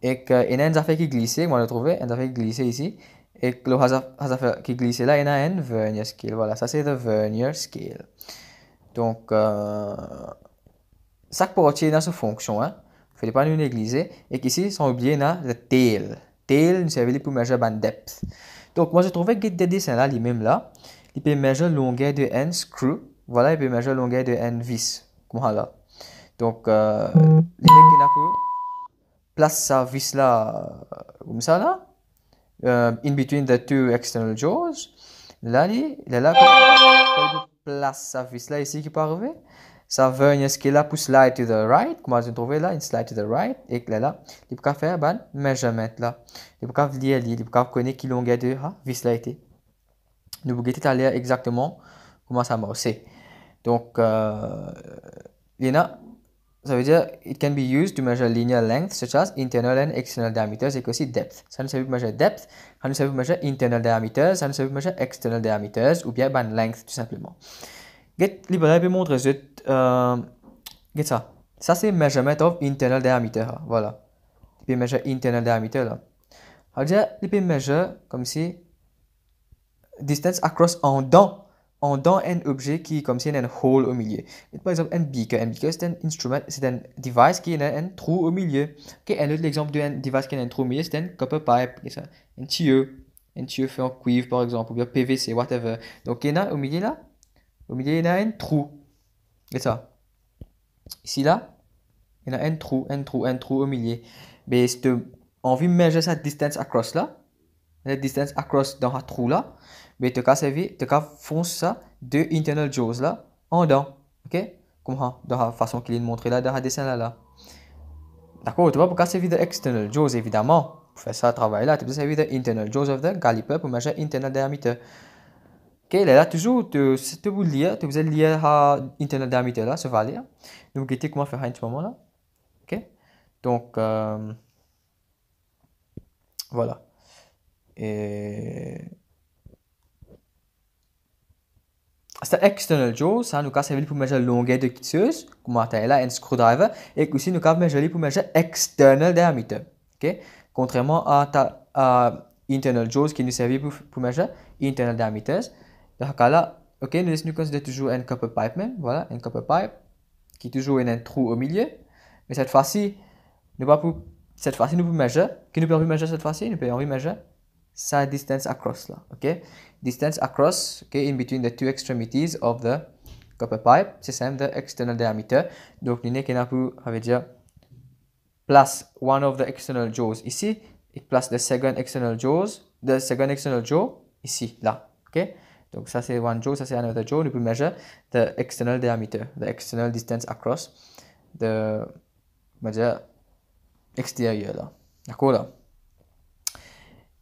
Et il y a une affaire qui glisse, moi, je l'ai trouvé, une affaire qui glisse ici. Et le affaire qui glisse là, il y a une vernier scale. Voilà, ça, c'est the vernier scale. Donc, euh, ça retirer dans cette fonction, hein ne faut pas nous négliger. Et ici, sans oublier, y a le tail. Tail nous servait pour mesurer la depth. Donc, moi, je trouvais que des dessins-là, les mêmes là, il peut mesurer longueur de N screw. Voilà, il peut mesurer longueur de N vis. Voilà. Donc, euh, les mecs qui place sa vis là, euh, comme ça là, euh, in between the two external jaws. Là, il est là, place sa vis là ici qui peut arriver. Ça veut dire qu'il là pour slide to the right. Comment vous trouvez là? Une slide to the right. Et là, là, il peut faire un measurement là. Il peut lire, il peut connaître qui longueur de ha, vis là été. Nous vous guettez exactement comment ça marche. Donc, euh, il ça veut dire, it can be used to measure linear length, such as internal and external diameters, et aussi depth. Ça nous sert pour measure depth, ça nous sert measure internal diameters, ça nous sert measure external diameters, ou bien ben, « length, tout simplement. Get liberaire puis montre zut. Euh, get ça. Ça, c'est measurement of internal diameter. Voilà. Puis measure internal diameter. Là. Alors, déjà, il measure comme si distance across en dents. En dents, un objet qui est comme si il y a un hole au milieu. Et par exemple, un beaker. Un beaker, c'est un instrument, c'est un device qui a un trou au milieu. ok un autre exemple d'un device qui a un trou au milieu, c'est un copper pipe. Ça. Un tuyau. Un tuyau fait en cuivre, par exemple, ou bien PVC, whatever. Donc, il y en a au milieu là. Au milieu, il y a un trou. c'est ça. Ici, là, il y a un trou, un trou, un trou au milieu. Mais si envie de mesurer cette distance across là, la distance across dans un trou là, mais tu as servi, tu as foncer ça de internal jaws là, en dedans. Ok? Comme ça, dans la façon qu'il est montré là, dans le dessin là. là. D'accord? Tu vas pas casser de external jaws évidemment. Pour faire ça, travail là, tu peux servir de internal jaws of the galliper pour mesurer internal diameter. Ok là là toujours te vous lire te vous allez lire à ah, internal diameters là ça va aller donc hein. voyez comment faire à ce moment là ok donc euh, voilà c'est external jaws ça nous cas pour mesurer longueur de pièceuse comme on a là un screwdriver et aussi nous cas mesurer pour mesurer external diameters ok contrairement à internal jaws qui nous servit pour pour mesurer internal diamètre donc là, ok, nous laissons considérer toujours un copper pipe même, voilà, un copper pipe, qui est toujours un trou au milieu. Mais cette fois-ci, nous pas pour, cette fois-ci, nous pouvons mesurer, qui nous de mesurer cette fois-ci, nous pouvons mesurer sa distance across là, ok? Distance across, ok, in between the two extremities of the copper pipe, c'est ça, the external diameter. Donc, nous n'avons pas, dire, place one of the external jaws ici, et place the second external jaws, the second external jaw ici, là, ok? Donc ça c'est one jaw, ça c'est another jaw. On peut mesurer the external diameter, the external distance across the dire, extérieur D'accord là.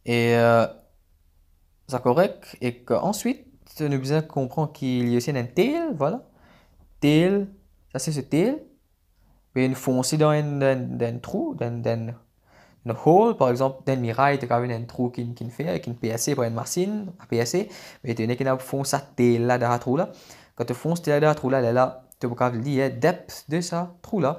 Et euh, ça correct. Et qu'ensuite, nous qu'on comprendre qu'il y a aussi un tail, voilà. Tail, ça c'est ce tail. Puis une foncée dans un, dans, un trou, dans, dans le hole, par exemple, dans le mirail, tu as un trou qui, qui fait, avec une PSC, pour une machine, une PSC, mais tu as une qui font ça, tu là dans la trou là. Quand tu fonces, tu là dans la trou là, là, tu peux la depth de ça, trou là,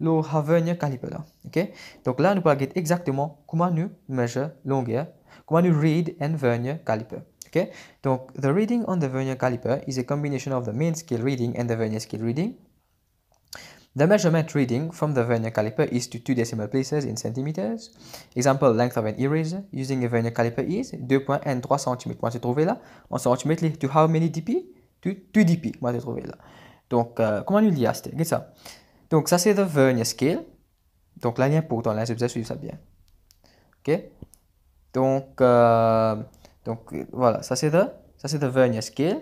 le vernier calibre là. ok Donc là, nous pouvons exactement comment nous measure longueur, comment nous read and vernier caliper. ok Donc, the reading on the vernier caliper is a combination of the main scale reading and the vernier scale reading. The measurement reading from the vernier caliper is to two decimal places in centimeters. Example, length of an eraser using a vernier caliper is 2.13 cm. Moi, j'ai trouvé là, en centimètres, to how many dp? To 2 dp, moi, j'ai trouvé là. Donc, euh, comment nous lit dire, Regarde ça. Donc, ça, c'est the vernier scale. Donc, la il y a pourtant, là, je vous suivre ça bien. OK? Donc, euh, donc voilà, ça, c'est the, ça, c'est the vernier scale.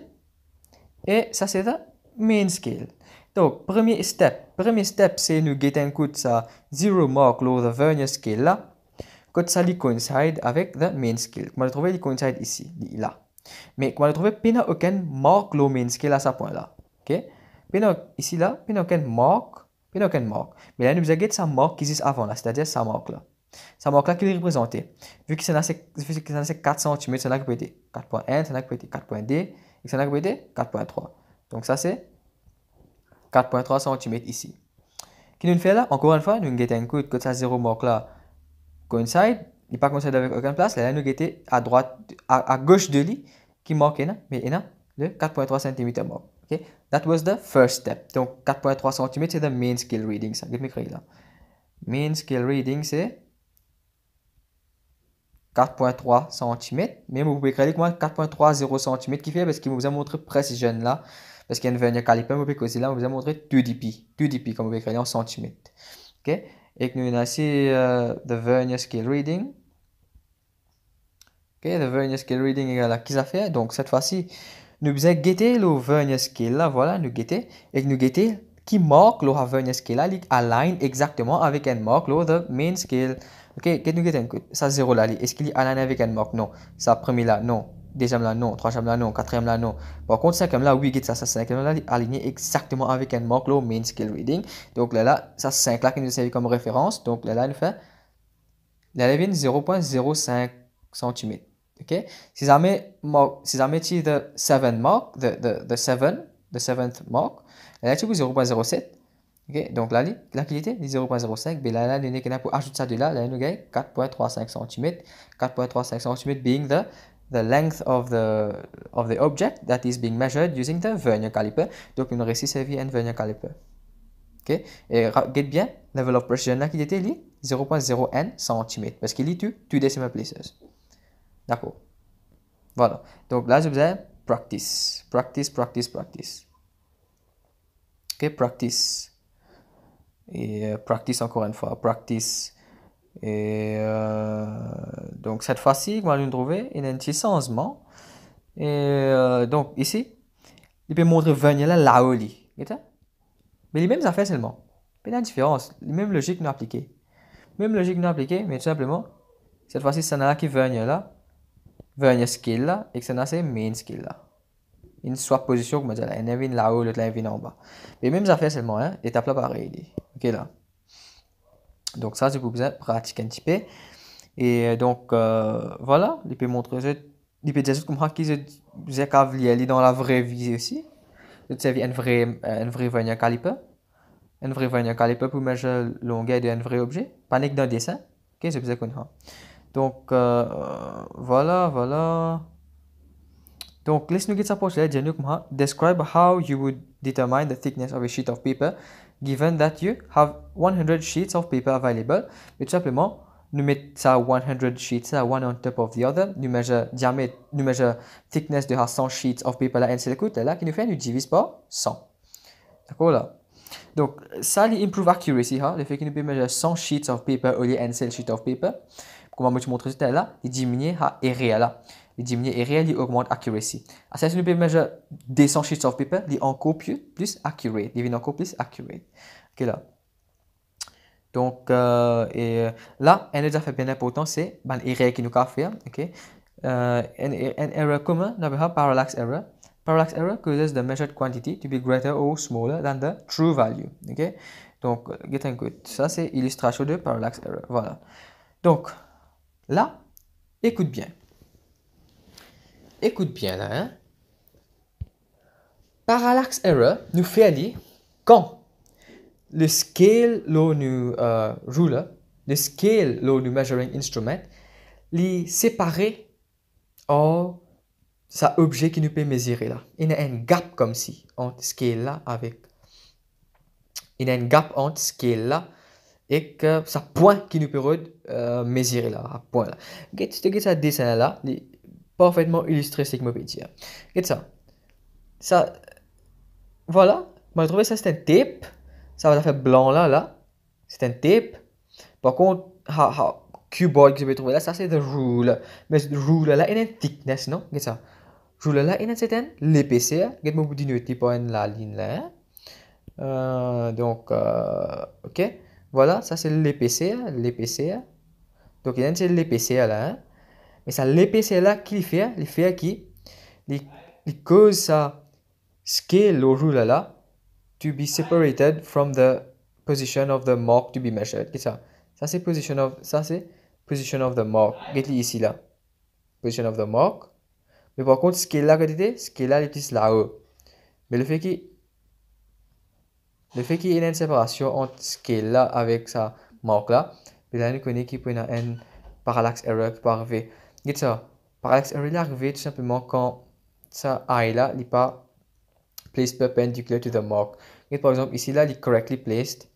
Et ça, c'est the main scale. Donc, premier step. Premier step, c'est nous get un coup de ça zero mark low the vernier scale là. Quand ça lui coïncide avec le main scale. On le trouvé, il coïncide ici, là. Mais qu'on le trouvé, il n'y a aucun mark low main scale à ce point là. Ok? Ici là, il n'y a aucun mark, il aucun mark. Mais là, nous avons get sa mark qui existe avant là, c'est-à-dire sa mark là. Sa marque là qui est représentée. Vu que c'est c'est 4 cm, c'est là que peut 4.1, c'est là que peut 4.2, et c'est là que peut 4.3. Donc ça c'est 4.3 cm ici. nous nous là, encore une fois, nous nous un coup de côté à 0 marque là coincide, n'est pas coincé avec okan place. Là, nous gete à droite, à gauche de lui, qui marque il y a le 4.3 cm marque. Okay? That was the first step. Donc 4.3 cm c'est le main scale reading, ça, vous me kre Main scale reading c'est 4.3 cm, Mais vous pouvez écrire également 4.30 cm qui fait, parce qu'il vous a montré précision là parce qu'un vernier caliper on peut là on vous a montré 2dp 2dp comme vous peut écrire en centimètres ok et nous avons ici euh, the vernier scale reading ok the vernier scale reading égale à qui ça fait donc cette fois-ci nous avons guetter le vernier scale là voilà nous guetter et nous guetter qui marque le vernier scale là align exactement avec un marque le main scale ok qu'est-ce que nous guetter ça zéro là est-ce qu'il est aligné avec un marque non ça premier là non deuxième l'anneau, troisième l'anneau, quatrième l'anneau. Par contre, cinquième là, oui, ça, ça, cinquième là, aligné exactement avec un manque, au main skill reading. Donc là, là, ça, 5 là qui nous servi comme référence. Donc là, là, il fait, là, il 0.05 cm. OK? Si jamais, si jamais tu es the 7 mark, the, the, the 7, the 7th mark, là, tu es 0.07. OK? Donc là, là, qu'il était 0.05, mais ben, là, là, il y a pour ajouter ça de là, là, il y a 4.35 cm. 4.35 cm being the the length of the, of the object that is being measured using the vernier caliper, donc une récit et un vernier caliper. OK. Et regarde bien, level of precision là qui était 0,0n cm, parce qu'il lit tu, tu places. D'accord. Voilà. Donc là, je vous practice, practice, practice, practice. Ok, practice. Et euh, practice encore une fois, practice. Et euh, donc cette fois-ci, on va trouver une y a un petit Et euh, donc ici, il peut montrer venir là, Laoli. Mais les mêmes affaires seulement. Pas de différence. Les mêmes logiques nous appliquées. Même logique nous appliquées, mais tout simplement, cette fois-ci, ça n'a qui là. Venir skill là, et que ça n'a c'est main skill là. Une soit position, comme je disais là, une vient là-haut, l'autre vient en bas. Les mêmes affaires seulement, hein, étape là pareil. Ok là. Donc ça, c'est pour vous pratique un petit peu. Et donc, euh, voilà, il peut montrer, il peut dire comment Il est dans la vraie vie aussi. C'est un vrai, un vrai caliper. Un vrai voyant caliper pour mesurer la longueur d'un vrai objet. Pas que dans dessin. quest que qu'on a? Donc, euh, voilà, voilà. Donc, let's nous at suppose Describe how you would determine the thickness of a sheet of paper given that you have 100 sheets of paper available, mais tout simplement, nous mettons ça 100 sheets, ça one on top of the other, nous mesurons diamètre, nous mesurons thickness de 100 sheets of paper là, et c'est le coût là qui nous fait, nous divisons par 100. D'accord Donc, ça, il improve accuracy, hein, le fait que nous puissions mesurer 100 sheets of paper au lieu d'un seul sheet of paper. Comme je vous te montrer ça là? Il diminue et réel là. Diminuer diminue et réel, augmente accuracy. À une measure des 100 sheets of paper, il est encore plus, accurate, il est encore plus accurate. Ok là. Donc euh, et euh, là, un des affaires bien important c'est ben, l'erreur qui nous a fait, hein, ok. erreur commune, commune, error common, parallax error. Parallax error causes the measured quantity to be greater or smaller than the true value. Ok. Donc, get and good. Ça c'est illustration de parallax error. Voilà. Donc là, écoute bien. Écoute bien là, hein. Parallax error nous fait dire quand le scale le nous ruler, euh, le scale low nous measuring instrument, les séparer en oh, ça objet qui nous peut mesurer là. Il y a un gap comme si entre scale là avec il y a un gap entre scale là et que ça point qui nous peut euh, mesurer là, à point là. Get, tu ça dessin là, les, parfaitement illustré ce que je dire. Regarde ça. Ça, voilà. Moi, j'ai trouvé ça, c'est un tape Ça va faire blanc là, là. C'est un tape Par contre, ha, ha, cuboid que j'ai trouvé là, ça c'est de rouleau Mais ce rouleau là, il y a une thickness, non Regarde ça. rouleau là, il y a une certaine l'épaisseur. Hein. Regarde mon bout d'une type la ligne là. Hein. Euh, donc, euh, ok. Voilà, ça c'est l'épaisseur, hein. l'épaisseur. Donc, il y a une épaisseur là. Mais ça, l'épaisseur là qu'il fait, hein. il fait qui Il cause sa scale au rouleau là to be separated from the position of the mark to be measured. Ça, ça c'est position of, ça c'est position of the mark. Regardez ici là, position of the mark. Mais par contre, scale là, regardez, scale là, il est là-haut. Mais le fait qu'il le fait qu'il y ait une séparation entre ce scale là avec sa marque là, il là, nous connexion qu'il y a une parallax error qui peut Guitar par Alex Henry l'arrivée tout simplement quand ça aille là, il pas placed perpendicular to the mark. Et par exemple, ici là, il correctly placed.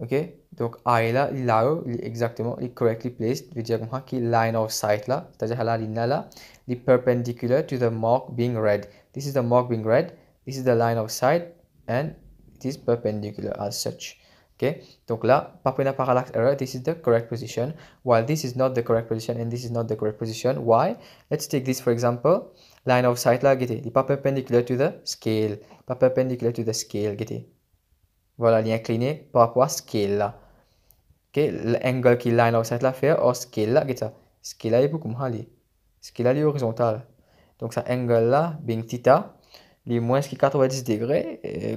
Ok, donc I là, là, il est exactement, il correctly placed. Je dire comme qui line of sight là, c'est-à-dire là, ligne là, il perpendicular to the mark being read. This is the mark being read. This is the line of sight and it is perpendicular as such donc là papina parallax error this is the correct position while this is not the correct position and this is not the correct position why let's take this for example line of sight là guettez il pas perpendicular to the scale pas perpendicular to the scale guettez voilà il est incliné par rapport à scale là ok, l'angle qui line of sight là fait au scale là scale là est beaucoup moins scale là est horizontal donc ça angle là bien theta il est moins que 90 degrés et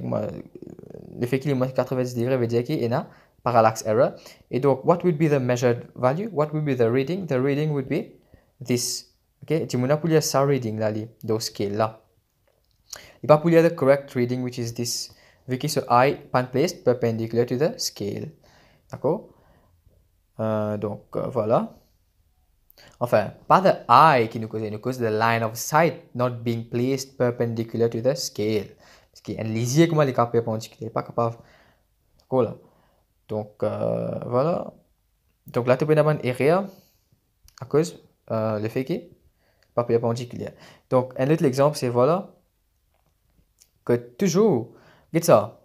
le fait qu'il est moins de 90 degrés veut dire qu'il y a parallax error. Et donc, what would be the measured value? What would be the reading? The reading would be this. OK? Tu m'as pour lire ça, reading là, donc scale là. Il va pour lire the correct reading, which is this. Vu qu'il I pan placed perpendicular to the scale. D'accord? Euh, donc, euh, voilà. Enfin, pas the I qui nous cause, il nous cause the line of sight not being placed perpendicular to the scale qui qui un lésier comme les capés pendant qu'il n'est pas capable. Voilà. Donc euh, voilà. Donc la topénaman est réelle à cause euh, le fait qu'il pas perpendiculaire. Donc un autre exemple c'est voilà que toujours regarde ça.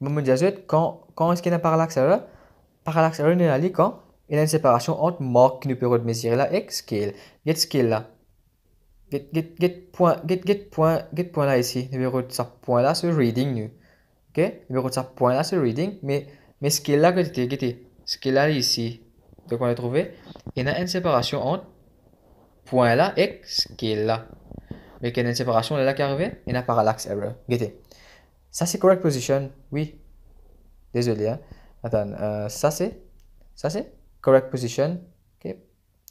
Moment quand quand est-ce qu'il y a un parallaxe là Parallaxe là quand il y a une séparation entre marque qui nous de mesurer la et scale. Regarde scale là get get point get point get point là ici numéro de ça point là c'est reading nu ok numéro de ça point là c'est reading mais mais ce qui est là que tu es ce qui est là ici donc on a trouvé il y a une séparation entre point là et ce qui est mais qu'il y a une séparation là qui est arrivée il y a parallax error get ça c'est correct position oui désolé hein. attends euh, ça c'est ça c'est correct position ok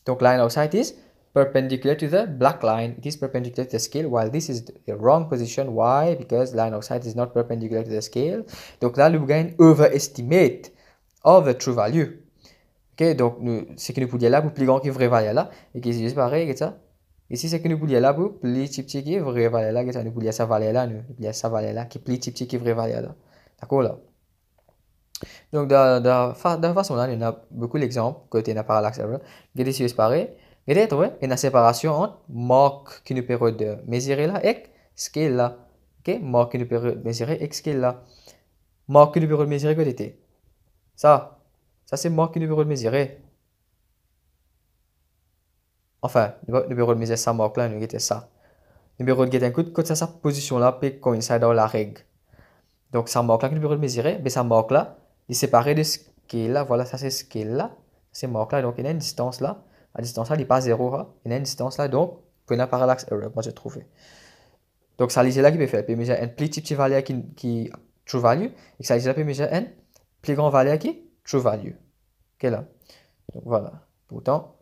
donc line of sight is perpendicular to the black line it is perpendicular to the scale while this is the wrong position why because line of sight is not perpendicular to the scale donc là le gain overestimate of the true value ok donc nous, ce que nous poulions là pour plus grand que vraie valeur là et qui est pareil que ça ici ce que nous poulions là pour plus petit que vraie valeur là que ça nous dire sa valeur là nous dire sa valeur là qui plus petit que vraie valeur là d'accord là donc de la façon là il y en a beaucoup d'exemples côté n'a pas l'accès là qui est pareil ouais et la séparation entre marque qui nous permet de mesurer là et ce scale là. OK? Marque qui nous permet de mesurer et ce scale là. Marque qui nous permet de mesurer quantité. Ça, ça c'est marque qui nous permet de mesurer. Enfin, nous permet de mesurer ça marque là, nous était ça. Nous permet de guetter un coup de ça, sa position là puis coïncide dans la règle. Donc ça marque là qui nous permet de mesurer, mais ça marque là, il est séparé de ce scale là. Voilà, ça c'est ce scale là. C'est marque là, donc il y a une distance là. La distance-là n'est pas 0, hein. il y a une distance-là, donc, il une parallaxe error, moi j'ai trouvé. Donc, ça l'idée là qui peut faire, Puis plus petit valeur qui, qui true value, et ça l'idée là peut un plus grand valeur qui true value. Ok là. Donc voilà. Pourtant,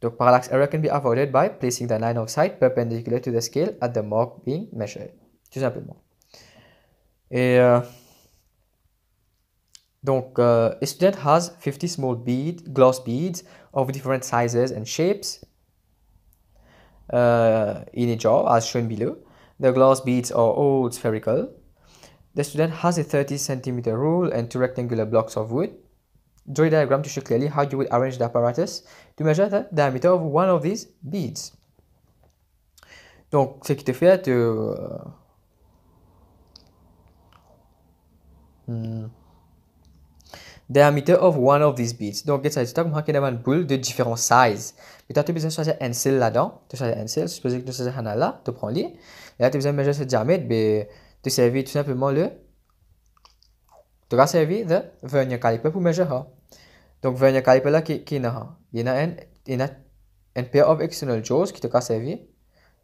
donc parallax error can be avoided by placing the line of sight perpendicular to the scale at the mark being measured. Tout simplement. Et euh, donc, euh, a student has 50 small beads, gloss beads of different sizes and shapes uh, in a jar as shown below. The glass beads are all spherical. The student has a 30 centimeter rule and two rectangular blocks of wood. Draw a diagram to show clearly how you would arrange the apparatus to measure the diameter of one of these beads. Donc, ce qui te fait, te... Euh, hmm. diameter of one of these beads. Donc, get y tu as une boule de différents sizes. Puis, tu as besoin de choisir un seul là-dedans. Tu choisis un seul. supposé que tu choisis un là, tu prends le. Et là, tu as besoin de mesurer ce diamètre, mais ben, tu servis tout simplement le. Tu vas servir le vernier caliper pour mesurer. Donc, vernier caliper là qui, est là. Il y a un, il y un pair of external jaws qui te servir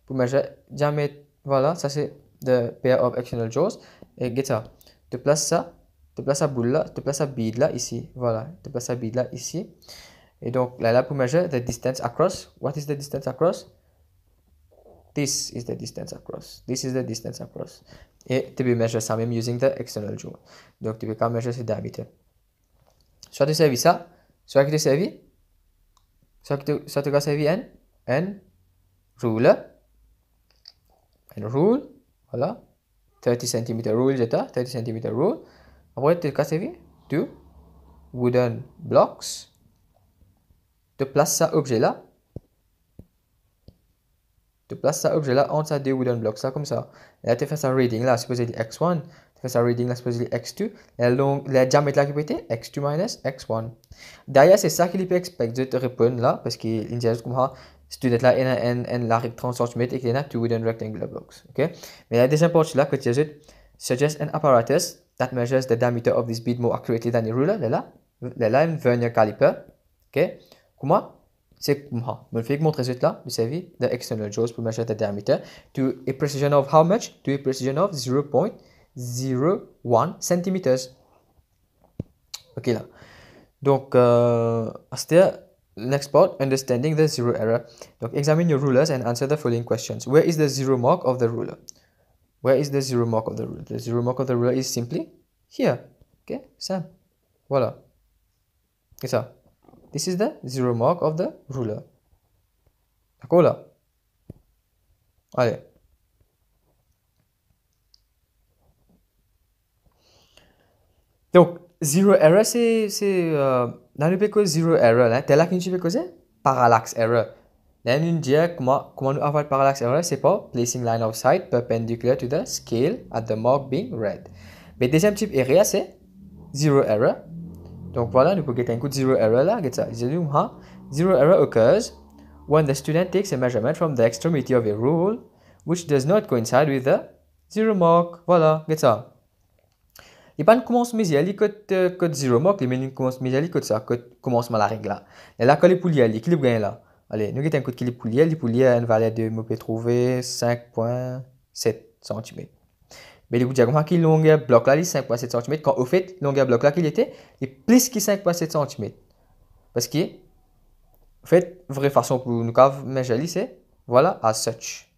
pour mesurer diamètre. Voilà, ça c'est le pair of external jaws. Et Tu places ça tu places à boule là, tu places à bille là, ici. Voilà, tu places la bille là, ici. Et donc, là, là, pour measure, the distance across. What is the distance across? This is the distance across. This is the distance across. Et tu peux measure ça même using the external joule. Donc, tu peux quand même measure ce diamètre. Soit tu servis ça, soit tu servis, soit tu, soit tu vas servir un, un rule, un rule, voilà, 30 cm rule, ça. 30 cm rule what the catégorie to wooden blocks. Tu places cet objet-là. Tu places cet objet-là entre ces deux wooden blocks, là, comme ça. là, tu fais ça reading, là, supposé x1. Tu fais ça reading, là, supposé x2. La, long, la diamètre, là, qui peut être x2 minus x1. D'ailleurs, c'est ça qu'il peut expecter de te répondre, là, parce qu'il dit juste comme ça. Si tu dis là, en, en, en large 30 et qu'il y a two wooden rectangulaires. blocks. ok Mais a des importations là, que tu as juste, suggest an apparatus. that measures the diameter of this bead more accurately than a ruler là là un vernier caliper ok comment c'est comment me fait montrer cela vous savez the external jaws pour measure the diameter to a precision of how much to a precision of 0.01 centimeters ok là donc euh, Next part, understanding the zero error. Donc, examine your rulers and answer the following questions. Where is the zero mark of the ruler? Where is the zero mark of the ruler? The zero mark of the ruler is simply here. Okay, Sam. Voila. Okay, this is the zero mark of the ruler. Akola. Allez. Donc, zero error, c'est... Euh, dans le zero error, hein, t'es là qu'une parallax error. Then in dire comment, comment nous avons par c'est pas placing line of sight perpendicular to the scale at the mark being read. Mais deuxième type erreur, c'est zero error. Donc voilà, nous pouvons get un coup zero error là, get ça. Hein, zero error occurs when the student takes a measurement from the extremity of a rule which does not coincide with the zero mark. Voilà, get ça. Les pannes commencent mes yali euh, code zero mark, les menus commencent mes yali code ça, code commencement la règle là. Et là, quand les pouliers, l'équilibre gain là. Allez, nous avons un coup de qui poulier. Le poulier a une valeur de, me trouver, 5.7 cm. Mais le coup de a que longueur bloc là, 5.7 cm. Quand au fait, longueur bloc là qu'il était, il est plus que 5.7 cm. Parce que, en fait, vraie façon pour nous mesurer, c'est voilà, à such.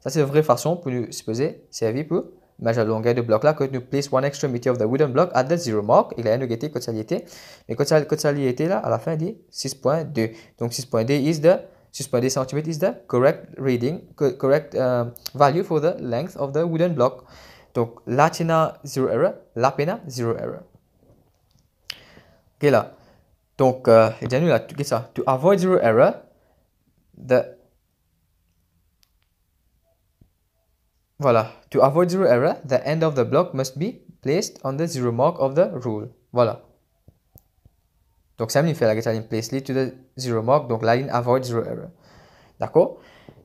Ça, c'est la vraie façon pour nous supposer servir pour measure longueur du bloc là que nous place one extremity of the wooden block at the zero mark. Il a ça égalité quotidienne. Mais quotidienne là, à la fin, dit 6.2. Donc 6.2 is the 6.2 cm is the correct reading, correct euh, value for the length of the wooden block. Donc la China, zero error, la Pena, zero error. Ok là. Donc, a euh, eh nous là, tu ça. To avoid zero error, the Voilà. To avoid zero error, the end of the block must be placed on the zero mark of the rule. Voilà. Donc ça me fait la ligne place lead to the zero mark, donc la ligne avoid zero error. D'accord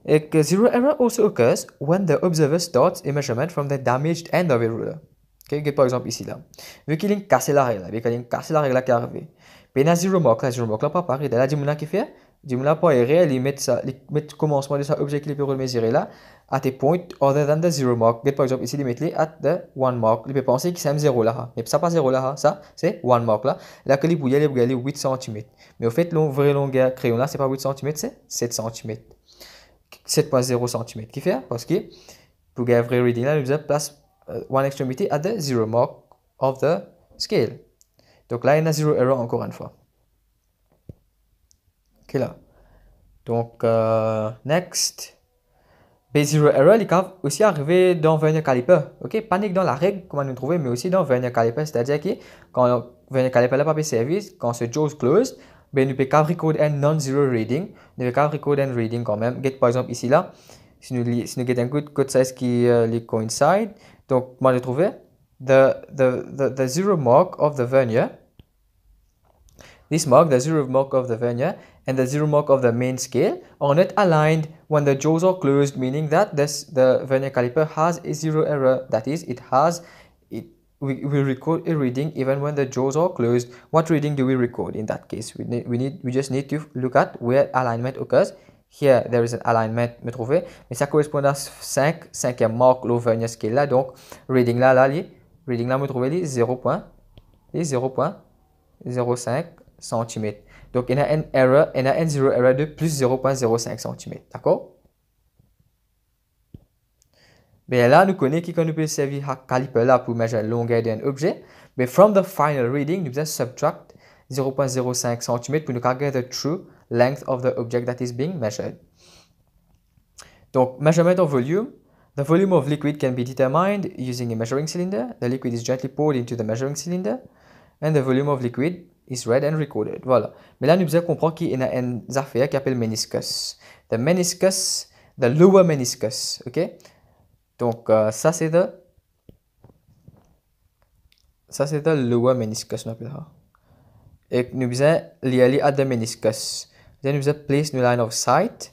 Et que zero error also occurs when the observer starts a measurement from the damaged end of a ruler. Okay, par exemple ici là. Vu qu'il a cassé la règle, vu qu'il a cassé la règle qui est arrivée. Puis il a zero mark, là. zero mark là pas pareil. Là, il y a qui fait réel il met ça commencement de ça objet qui peut mesurer là à des points other than the zero mark par exemple ici limite les at the one mark il peut penser que c'est un zéro là mais ça pas zéro là ça c'est one mark là là que peut bouillir les bouillir 8 cm mais au fait la vraie longueur crayon là c'est pas 8 cm c'est 7 cm 7.0 cm qui fait parce que pour une vraie reading là il place euh, one extremity at the zero mark of the scale donc là il y a zero error encore une fois là. Donc, euh, next. B0 error, il aussi arrivé dans Vernier Caliper. Ok, panique dans la règle, comment nous trouver, mais aussi dans Vernier Caliper. C'est-à-dire que quand Vernier Caliper n'a pas service, quand ce jaws close, ben, nous pouvons record un non-zero reading. Nous pouvons record un reading quand même. Get par exemple ici là. Si nous, si nous get un good code size qui euh, les coincide, donc comment le trouver? the, the, the zero mark of the vernier. This mark, the zero mark of the vernier, and the zero mark of the main scale are not aligned when the jaws are closed, meaning that this, the vernier caliper has a zero error. That is, it has, it, we, we record a reading even when the jaws are closed. What reading do we record in that case? We need, we, need, we just need to look at where alignment occurs. Here, there is an alignment, me trouver, mais ça correspond à 5, 5e marque, le vernier scale là, donc reading là, là, les, reading là, me trouver les 0.05 cm. Donc, il y a une erreur, y a 0, erreur de plus 0.05 cm. D'accord Mais là, nous connaissons qu'on peut servir à caliper pour mesurer la longueur d'un objet. Mais from the final reading, nous devons subtract 0.05 cm pour nous calculer the true length of the object that is being measured. Donc, measurement of volume. The volume of liquid can be determined using a measuring cylinder. The liquid is gently poured into the measuring cylinder. And the volume of liquid is read and recorded. Voilà. Mais là, nous devons comprendre qu'il y a une affaire qui s'appelle meniscus. The meniscus, the lower meniscus. OK? Donc, euh, ça, c'est le... Ça, c'est le lower meniscus, on appelle Et nous devons lier aller à the meniscus. Then nous devons place new line of sight.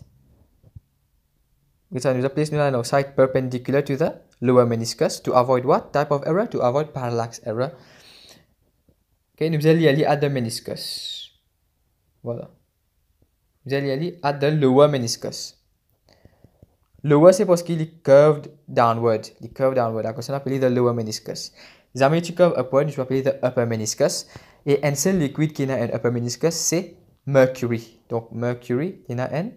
Nous devons place new line of sight perpendicular to the lower meniscus to avoid what type of error? To avoid parallax error. Ok, Nous allons y aller à la meniscus. Voilà. Nous allons y aller à la lower meniscus. Lower, c'est parce qu'il est curved downward. Il est curved downward. Donc, on appelle le lower meniscus. Les amis, tu curves upward, je vais appeler le upper meniscus. Et un seul liquide qui a un upper meniscus, c'est mercury. Donc, mercury, il y a un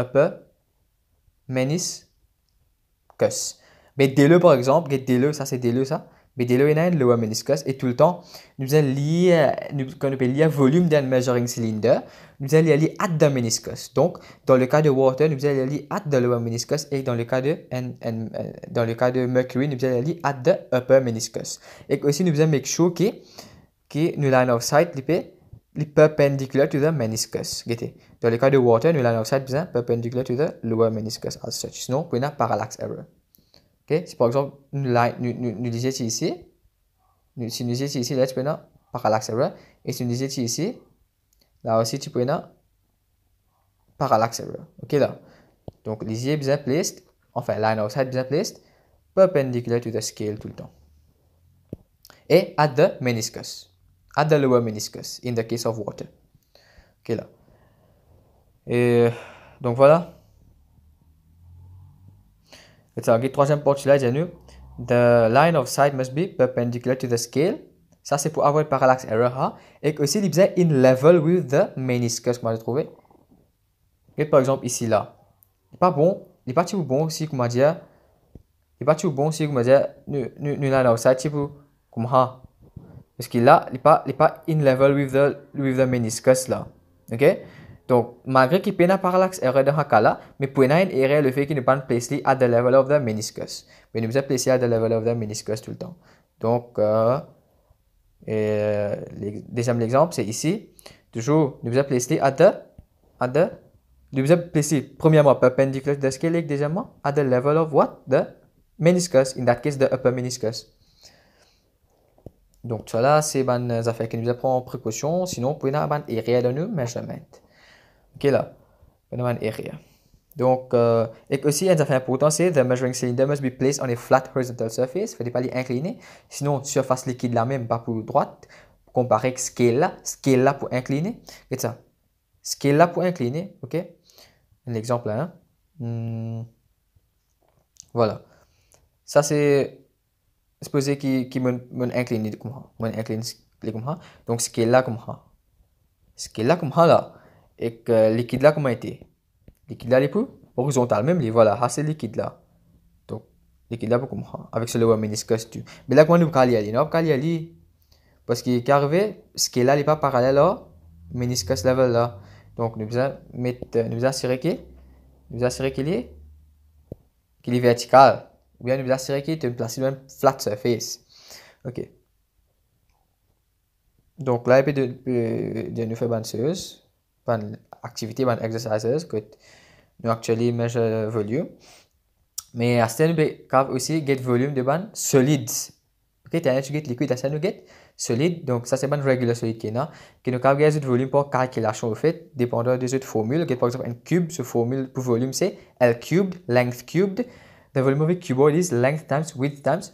upper meniscus. Mais dès e le par exemple, dès e le ça c'est dès e le ça. Mais dès un lower meniscus et tout le temps, nous allons lire, le quand nous lire volume d'un measuring cylinder, nous allons lire at the meniscus. Donc, dans le cas de water, nous allons lire at de lower meniscus et dans le cas de, euh, dans le cas de mercury, nous allons lire at de upper meniscus. Et aussi, nous allons make sure que, que nous line of sight, les perpendiculaire to the meniscus. Dans le cas de water, nous line of sight, perpendicular perpendiculaire the lower meniscus as such. Sinon, nous avons parallax error. Okay? Si par exemple, nous, là, nous, nous, nous étions ici, nous, si nous étions ici, là, tu prends par l'axe error. Et si nous étions ici, là aussi, tu peux par l'axe droit. OK, là. Donc, les bien placed, enfin, line outside bien placed, perpendicular to the scale tout le temps. Et at the meniscus, at the lower meniscus, in the case of water. OK, là. Et donc, voilà. C'est-à-dire, troisième portulaire, j'ai nu. The line of sight must be perpendicular to the scale. Ça, c'est pour avoir le parallax error. Hein? Et aussi, il disait in level with the meniscus, comment j'ai trouvé. Et par exemple, ici, là. Il n'est pas bon. Il n'est pas tout bon aussi, comme dire. Il n'est pas tout bon aussi, comme dire. Nu, nu, nu line of sight, type, comme ça. Parce qu'il là, il n'est pas, pas in level with the, with the meniscus, là. OK? Donc, malgré qu'il peut parallaxe erreur dans cas-là, mais pour une erreur, le fait qu'il ne pas placer à the level of the meniscus. Mais il ne placé « placer à the level of the meniscus tout le temps. Donc, euh, et, euh, deuxième exemple, c'est ici. Toujours, nous avons placé à the, à the, nous avons placé, premièrement, perpendicular de scalic, deuxièmement, à the level of what? The meniscus, in that case, the upper meniscus. Donc, cela, c'est une affaire que nous avons en précaution, sinon, vous pouvez avoir une erreur nous nos measurements kila. Benoît area. Donc, euh, et aussi, un affaire important, c'est the measuring cylinder must be placed on a flat horizontal surface, ne faut pas inclinés, sinon surface liquide la même, pas pour droite, comparer avec a là, ce est là pour incliner, et ça, Ce est là pour incliner, ok, un exemple là, hein. hmm. voilà, ça c'est supposé qui qui me me incliner comme ça, mon incline comme ça, donc ce est là comme ça, Ce est là comme ça là, et que liquide là, comment était Liquide là, les plus horizontal même, les voilà, ah, c'est liquide là. Donc, liquide là, pour comment Avec ce lower meniscus, tu. Mais là, comment nous calier aller Non, calier aller. Parce qu'il est arrivé, ce qui est là, n'est pas parallèle au meniscus level là. Donc, nous besoin mettre, nous assurer qu'il nous assurer qu'il est, qu'il est vertical. Ou bien nous assurer qu'il est une place même flat surface. Ok. Donc là, il peut de, de, euh, de nous faire banseuse activité, and ben, exercices que nous actually measure volume. Mais à ce niveau aussi get volume de ban solides. OK, tu as get liquide à ce niveau get solide. Donc ça c'est ban regular solide qui là qui nous capable get volume pour calculation au fait dépendant des autres formules. Get par exemple un cube, ce formule pour volume c'est L cubed length cubed. The volume of a cuboid is length times width times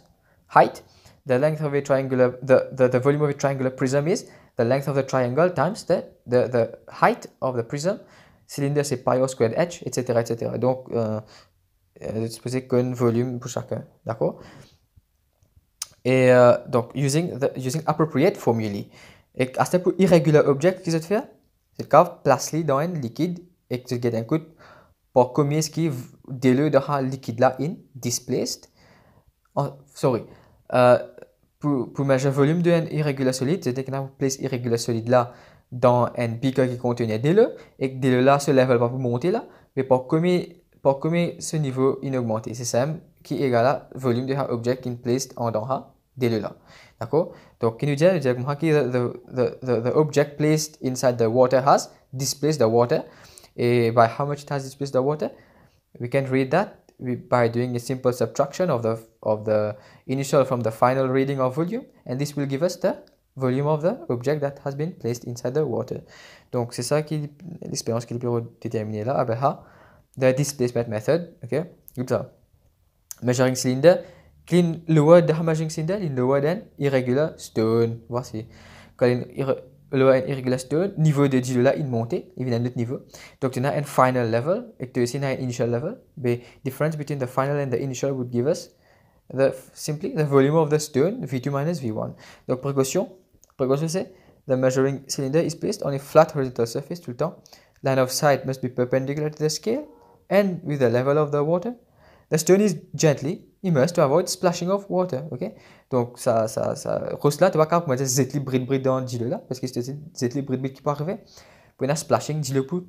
height. The length of a triangular the, the, the volume of a triangular prism is the length of the triangle times the, the, the height of the prism. Cylinder, c'est pi au squared h, etc. etc. Donc, euh, euh, supposer qu'un volume pour chacun. D'accord Et euh, donc, using, the, using appropriate formulae. Et à ce pour irregular object, qu'est-ce que tu fais C'est le place-le dans un liquide et tu get un coup pour combien ce qui déleu dans un liquide là in, displaced. sorry. Euh, pour, pour measure volume de N irrégulier solide, c'était qu'on place irrégulier solide là dans N pique qui des DLE, et que le là ce level pas monter là, mais pour combien, pour combien ce niveau inaugmenté, c'est ça qui égale à volume de l'objet qui est placé en dans ha, DLE là. D'accord Donc, qui nous dit, nous dit que the, the, the, the object placed inside the water has displaced the water, et by how much it has displaced the water, we can read that we, by doing a simple subtraction of the of the initial from the final reading of volume and this will give us the volume of the object that has been placed inside the water. Donc c'est ça qui l'expérience qu'il peut déterminer là. avec the displacement method, ok, comme ça. Measuring cylinder, clean lower the measuring cylinder in lower than irregular stone. Voici. Quand lower irregular stone, niveau de 10 là il montait il vient à notre niveau donc tu as un final level et tu as un initial level the difference between the final and the initial would give us the simply the volume of the stone v2 minus v1 donc précaution précaution c'est the measuring cylinder is placed on a flat horizontal surface tout le temps line of sight must be perpendicular to the scale and with the level of the water Let's stone is gently immersed to avoid splashing of water. Okay? Donc, ça, ça, ça. Rosla, tu vois, quand même dire Zetli brid dans dis-le là, parce que c'est Zetli brid brid qui peut arriver. Puis splashing, dis-le pour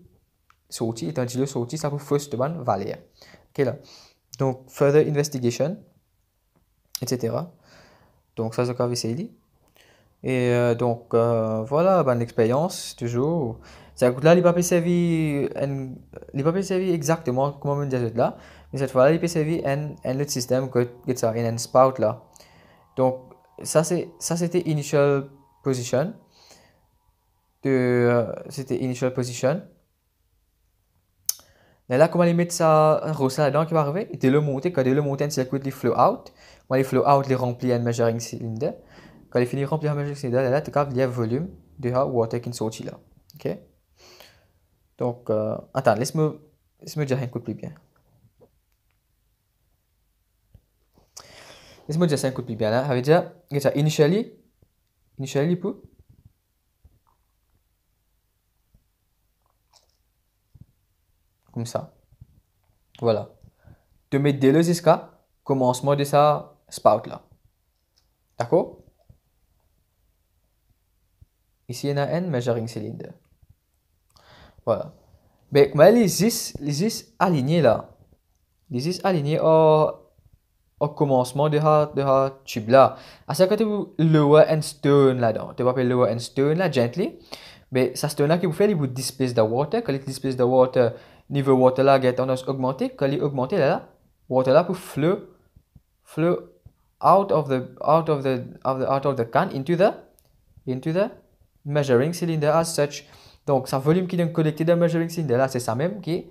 sortir, et un dis-le sorti, ça pour first ban valer. Hein. Ok là. Donc, further investigation, etc. Donc, ça, c'est encore ici. Et euh, donc, euh, voilà, ben, l'expérience, toujours. Ça coûte là, il a pas servi, euh, il servi exactement comment on dit là. Mais cette fois-là, il peut servir un, autre système que, que ça, un spout là. Donc, ça, c'est, ça c'était initial position. c'était initial position. Mais là, comment les mettre ça, Rosa là-dedans qui va arriver Il le monter. Quand il le monter, un circuit, il flow out. Quand les flow out, les remplit un measuring cylinder. Quand il finit remplir un measuring cylinder, là, tu il le volume de water qui sort là. Ok Donc, euh, attends, laisse-moi laisse dire un coup plus bien. Laisse moi dire ça un coup de bien là. Ça veut dire, ça initially, initially pour. Comme ça. Voilà. De mettre dès le jusqu'à commencement de sa spout là. D'accord Ici, il y a un measuring cylinder. Voilà. Mais, ben, mais les 10, les 10 alignés là. Les 10 alignés, au oh, au commencement de la, de tube là. À ce côté, vous lower and stone là-dedans. Tu vas lower and stone là, gently. Mais ça stone là qui vous fait, il vous displace the water. Quand il displace the water, niveau water là, il a tendance à augmenter. Quand il augmente là, là, water là pour flow flow out of the, out of the, of the, out of the can into the, into the measuring cylinder as such. Donc, ça volume qui est collecté dans le measuring cylinder là, c'est ça même qui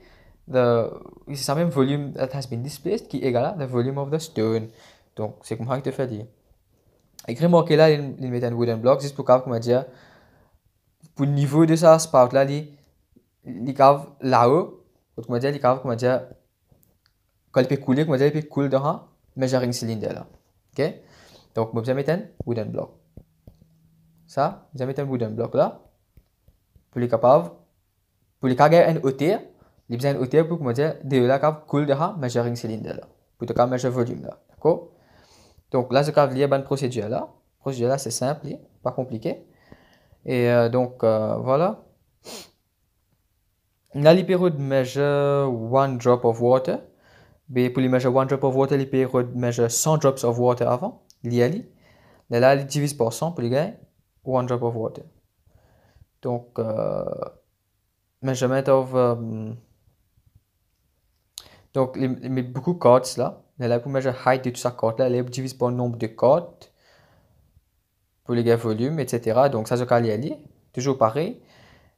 the c'est ça même volume that has been displaced qui égale the volume of the stone. Donc c'est comme ça que tu fais dire. Écris moi que là il, met un wooden block juste pour capable dire pour le niveau de ça part là il cave là-haut. Donc comment dire il cave comme dire quand il peut couler comme dire il peut couler dans mais j'ai un là. OK Donc moi je mettre un wooden block. Ça, je mettre un wooden block là pour les capables pour les cager en hauteur design au outils pour me dire de la cave cool de ha measuring cylinder là, pour te measure volume là, d'accord? Donc là, je cave lié à une procédure là. Procédure là, c'est simple, pas compliqué. Et euh, donc euh, voilà. La période measure one drop of water. Mais pour les measure one drop of water, la période measure 100 drops of water avant, lié à Là, là, les divise par 100 pour les gars, one drop of water. Donc, euh, measurement of um, donc, il met beaucoup de cordes là. a la première height de toutes ces corde là, elle est par le nombre de cordes pour les gars volume, etc. Donc, ça se calcule toujours pareil.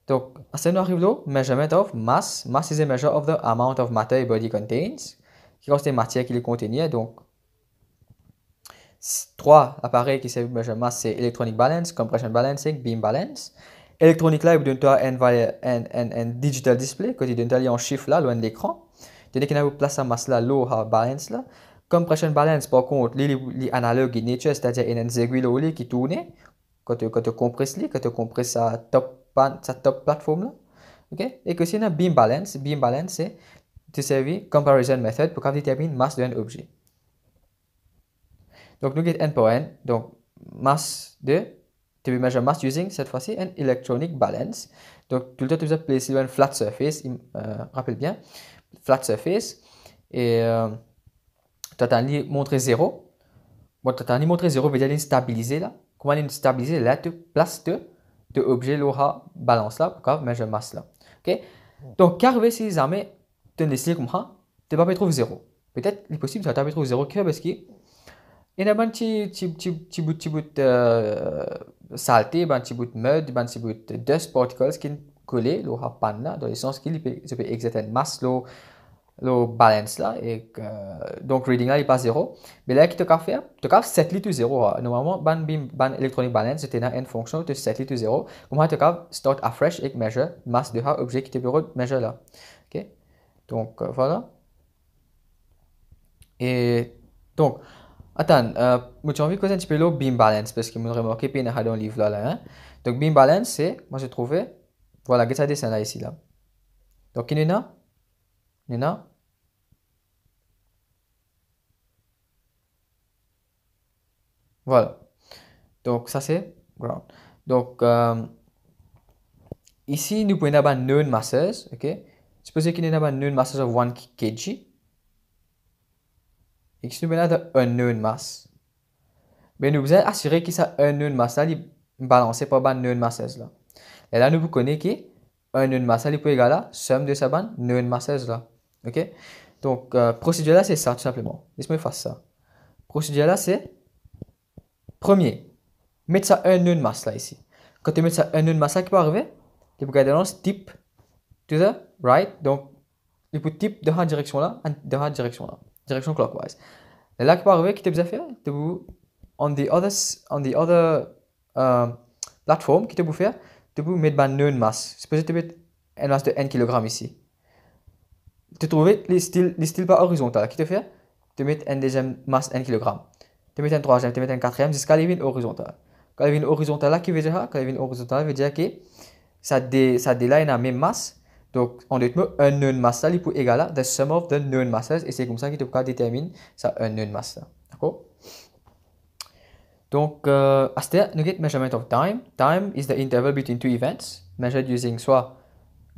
Donc, à ce arrive là, measurement of mass. Mass is a measure of the amount of matter a body contains, qui reste des matière qu'il contenait Donc, trois appareils qui servent de masse, c'est electronic balance, compression balancing, beam balance. Electronic là, il donne un digital display, quand il a en chiffre là, loin de l'écran. Dès place à masla à balance là. Comme balance, par contre, c'est les à nature, c'est-à-dire une aiguille qui tourne, quand tu, quand tu compresses quand tu compresses sa top, plateforme là. Et que si on a beam balance, beam balance, c'est tu de comparison method pour déterminer la masse d'un objet. Donc nous get n pour n, donc masse de, tu peux mesurer masse using cette fois-ci une electronic balance. Donc tout le temps tu peux placer une flat surface, flat, euh, rappelle bien flat surface et euh, tu as montré montrer 0. tu as montré montrer 0 tu dire stabiliser là. Comment est stabiliser là, tu places de, de objet l'aura balance là, pourquoi mais je masse là. OK Donc car si jamais tu n'essayes comme pas trouver zéro, Peut-être il est possible tu vas trouver 0 parce que il y a un ben petit bout de euh, saleté, un ben petit bout de mud, un ben petit bout de dust particles coller le panne dans le sens qu'il peut, peut, exercer une masse, le, le balance là, et donc reading là, il pas zéro. Mais là, qui te qu'à faire Tu cap 7 litres 0. Hein. Normalement, ban, bim, ban electronic balance, c'était une fonction de 7 litres 0. Comment tu cap start à fresh et mesure masse de objet qui te peut mesurer là. Ok Donc euh, voilà. Et donc, Attends, euh, j'ai envie de causer un petit peu le bim balance parce que je me remarqué qu'il y a dans le livre là. hein? Donc, bim balance, c'est, moi j'ai trouvé, voilà, regardez celle-là ici. Là. Donc, il y en a. Il Voilà. Donc, ça c'est ground. Donc, euh, ici, nous pouvons avoir known masses. OK? Supposez qu'il y a known masses de 1 kg. Et que nous pouvons avoir unknown mass. Mais nous devons assurer que ça unknown mass là, il balancé par une masses là. Et là, nous vous connaissons que un nœud masse est égal à somme de sa bande nœud là. OK Donc, euh, procédure là, c'est ça tout simplement. Laisse-moi faire ça. Procédure là, c'est premier, mettre ça un nœud masse là ici. Quand tu mets ça un nœud masse là qui pas arriver, tu peux regarder dans ce type, tu sais, right Donc, tu peux type de la direction là, de la direction là, direction clockwise. Et là, qui quest arriver, que tu as fait Tu peux, on the other, on the other Euh... platform, que tu peux faire tu peux mettre ben une masse. que tu mettre une masse de 1 kg ici. Tu trouves les styles, les styles pas horizontaux. Qui te fait Tu mets une deuxième masse 1 kg. Tu mets un troisième, tu mets un quatrième jusqu'à les horizontale. Quand il y horizontale là, qui veut dire Quand il horizontale, veut dire que ça dé, ça la même masse. Donc, en deux mots, un nœud masse là, il égal à the sum of the nœud de masse. Et c'est comme ça que tu déterminer ça, un nœud masse D'accord donc, euh, nous get measurement of time. Time is the interval between two events, measured using soit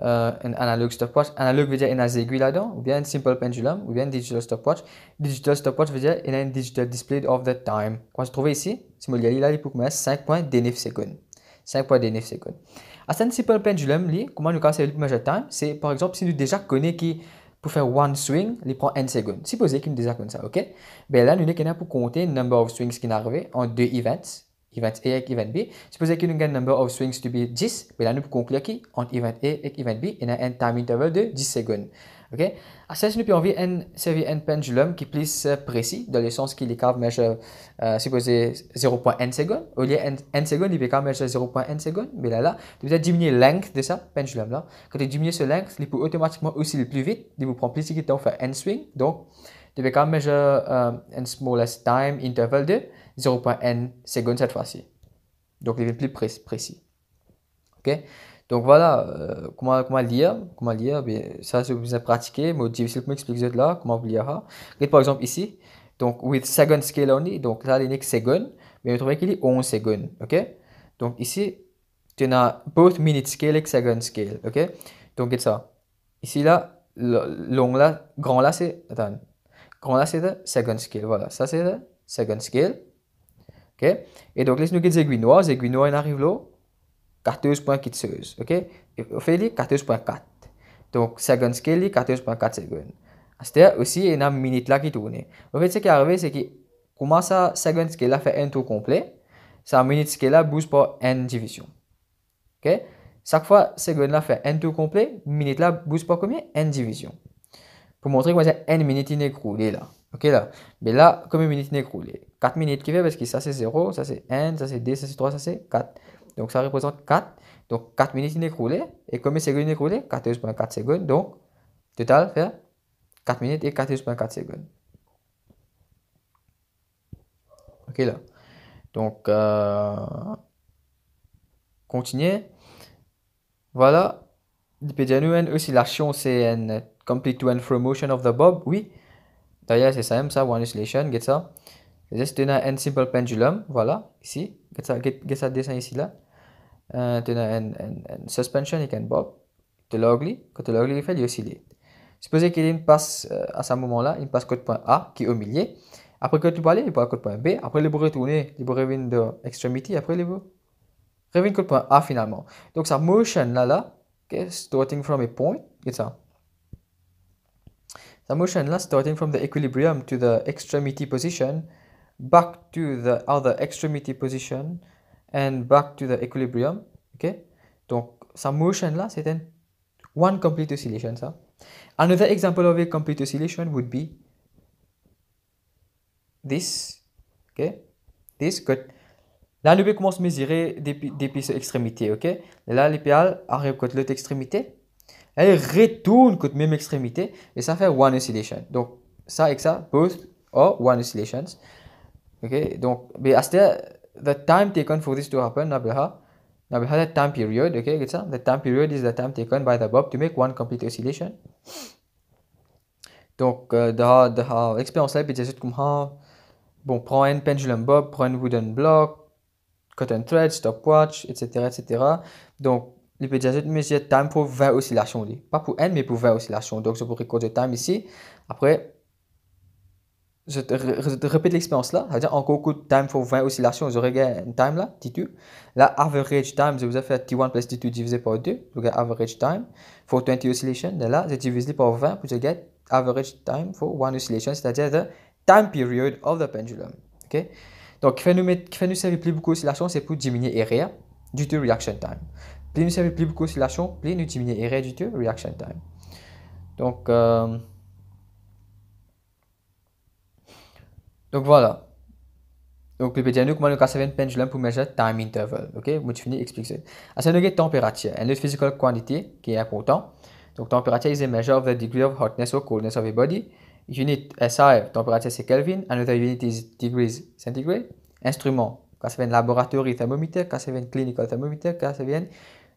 euh, un analog stopwatch. Analog veut dire une aiguille là-dedans, ou bien un simple pendulum, ou bien un digital stopwatch. Digital stopwatch veut dire un digital display of the time. Quand se trouve ici, si vous là, il faut que 5.29 secondes. 5.29 secondes. À ce simple pendulum, comment nous calcule le measure time C'est par exemple si nous déjà connaissons qui pour faire one swing, il prend n secondes. Supposez qu'il nous comme ça, ok? Ben là, nous avons pour compter le number of swings qui est arrivé en deux events, event A et event B. Supposez qu'il nous le number of swings to be 10, ben là, nous pouvons conclure qu'entre event A et event B, il y a un time interval de 10 secondes. OK? À nous puis on vit un, un pendulum qui est plus euh, précis, dans le sens qu'il est capable de euh, supposé 0.1 seconde. Au lieu de 1 seconde, il est capable de 0.1 seconde. Mais là, là, tu diminuer la length de ça, pendulum là. Quand tu diminues ce length, il peut automatiquement osciller plus vite. Il vous prend plus temps pour faire un swing. Donc, tu vas capable de euh, un smallest time interval de 0.1 seconde cette fois-ci. Donc, il est plus précis. OK? Donc voilà, euh, comment, comment lire, comment lire, bien, ça c'est bien pratiqué, mais difficile pour m'expliquer là, comment vous lire. Hein. Regardez par exemple ici, donc with second scale only, donc là les second, mais vous trouvez qu'il a 11 secondes, ok? Donc ici, tu as both minute scale et second scale, ok? Donc c'est ça. Ici là, long là, grand là c'est, attends, grand là c'est le second scale, voilà, ça c'est le second scale, ok? Et donc laisse nous avons les aiguilles noires, les aiguilles noires, arrivent là, carteuse.kitseuse, ok? Ou fait Donc, second scale 14.4 secondes. C'est-à-dire, aussi, il y a une minute là qui tourne. En fait, ce qui est arrivé, c'est que, comment ça, second scale a fait un tour complet, sa minute scale là bouge pour n division. Ok? Chaque fois, second là fait un tour complet, minute là bouge pour combien? n division. Pour montrer comment c'est n minute inécroulée là. Ok là? Mais là, combien de minutes inécroulée? 4 minutes qui fait, parce que ça c'est 0, ça c'est n, ça c'est 2, ça c'est 3, ça c'est 4. Donc ça représente 4. Donc 4 minutes inécroulées. Et combien de secondes inécroulées 14.4 secondes. Donc, total fait 4 minutes et 14.4 secondes. Ok là. Donc, euh, Continuer. Voilà. une oscillation, c'est une complete to and from motion of the bob. Oui. D'ailleurs, c'est ça même ça, one oscillation, get ça. Juste un simple pendulum. Voilà, ici. Get ça, get, get ça dessin ici là. Euh, une, suspension et un bob de l'orgli quand l'ogli fait il aussi l'id supposez qu'il y ait une passe euh, à ce moment là une passe côté point A qui est au milieu après que tu parles il passe côté point B après il peut retourner il peut revenir de extrémité après il peut revenir côté point A finalement donc sa motion là là starting from a point c'est ça. the motion là starting from the equilibrium to the extremity position back to the other extremity position and back to the equilibrium. okay? Donc, sa motion là, c'est une... one complete oscillation ça. Another example of a complete oscillation would be this. okay? This, good. Là, le commence à mesurer depuis, depuis cette extrémité, ok Là, l'épéal arrive contre l'autre extrémité. Elle retourne contre même extrémité. Et ça fait one oscillation. Donc, ça et ça, both are one oscillations. Ok Donc, mais à ce the time taken for this to happen, Nablaha, Nablaha, that time period, okay, the time period is the time taken by the bob to make one complete oscillation. Donc, euh, dans, l'expérience là, puis comme, bon, prends un pendulum bob, prends un wooden block, cotton thread, stopwatch, etc., Donc, les petits ajouts, le temps pour 20 oscillations, pas pour n, mais pour 20 oscillations. Donc, je pourrais le temps ici. Après, je te, répète l'expérience là. C'est-à-dire, en cours de time pour 20 oscillations, je regarde un time là, T2. Là, average time, je vous ai fait T1 plus T2 divisé par 2. Je regarde average time for 20 oscillations. Et là, je les par 20 pour que je get average time for 1 oscillation, c'est-à-dire the time period of the pendulum. ok Donc, qui fait nous, qui fait nous servir plus beaucoup d'oscillations, c'est pour diminuer réduire du tout reaction time. Plus nous servir plus beaucoup d'oscillations, plus nous diminuer réduire du tout reaction time. Donc, euh, Donc voilà. Donc le pédianu, comment le un pendulum pour measure time interval. Ok, je vais finir expliquer. ça. nous ce temperature température, une autre physical quantity qui est important. Donc température is a mesure of the degree of hotness or coldness of a body. Unit SI, température c'est Kelvin. Another unit is degrees centigrade. Instrument, c'est un laboratory thermomètre, de un clinical thermomètre, clinique, un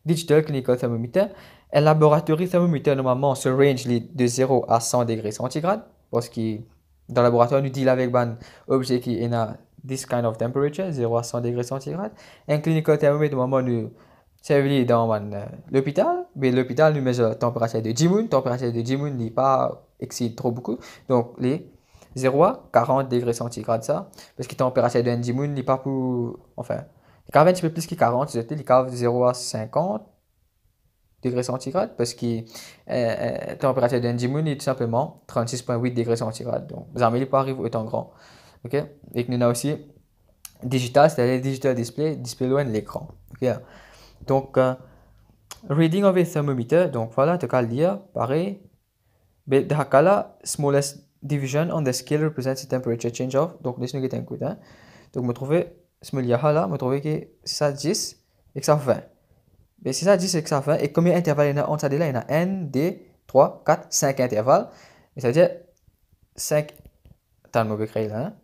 digital clinical thermometer. Un laboratory thermomètre, normalement, se range de 0 à 100 degrés centigrades parce qu'il dans le laboratoire, nous deal avec un objet qui est à this kind of temperature, 0 à 100 degrés centigrades. Un clinical thermomètre, normalement, nous servit dans euh, l'hôpital, mais l'hôpital nous mesure la température de Jimoun. La température de Jimoun n'est pas trop beaucoup. Donc, les 0 à 40 degrés centigrades, ça, parce que la température de Jimoun n'est pas pour. Enfin, quand même un petit peu plus que 40, c'était les caves 0 à 50, degrés centigrades parce que la euh, euh, température d'un est tout simplement 36,8 degrés centigrades. Donc, vous les pas vous autant grand. OK Et que nous avons aussi digital, c'est-à-dire digital display, display loin de l'écran. ok Donc, euh, reading of a thermometer, donc voilà, tu cas, lire, pareil. Mais là, smallest division on the scale represents the temperature change of. Donc, laisse-nous get un coup. Hein? Donc, me trouver, ce me là, me trouver que ça 10 et que ça 20. Mais ben, si ça, dit c'est que ça fait. Et combien d'intervalles il y a entre ça là Il y en a 1, 2, 3, 4, 5 intervalles. C'est-à-dire 5 T'as le créer là. Hein?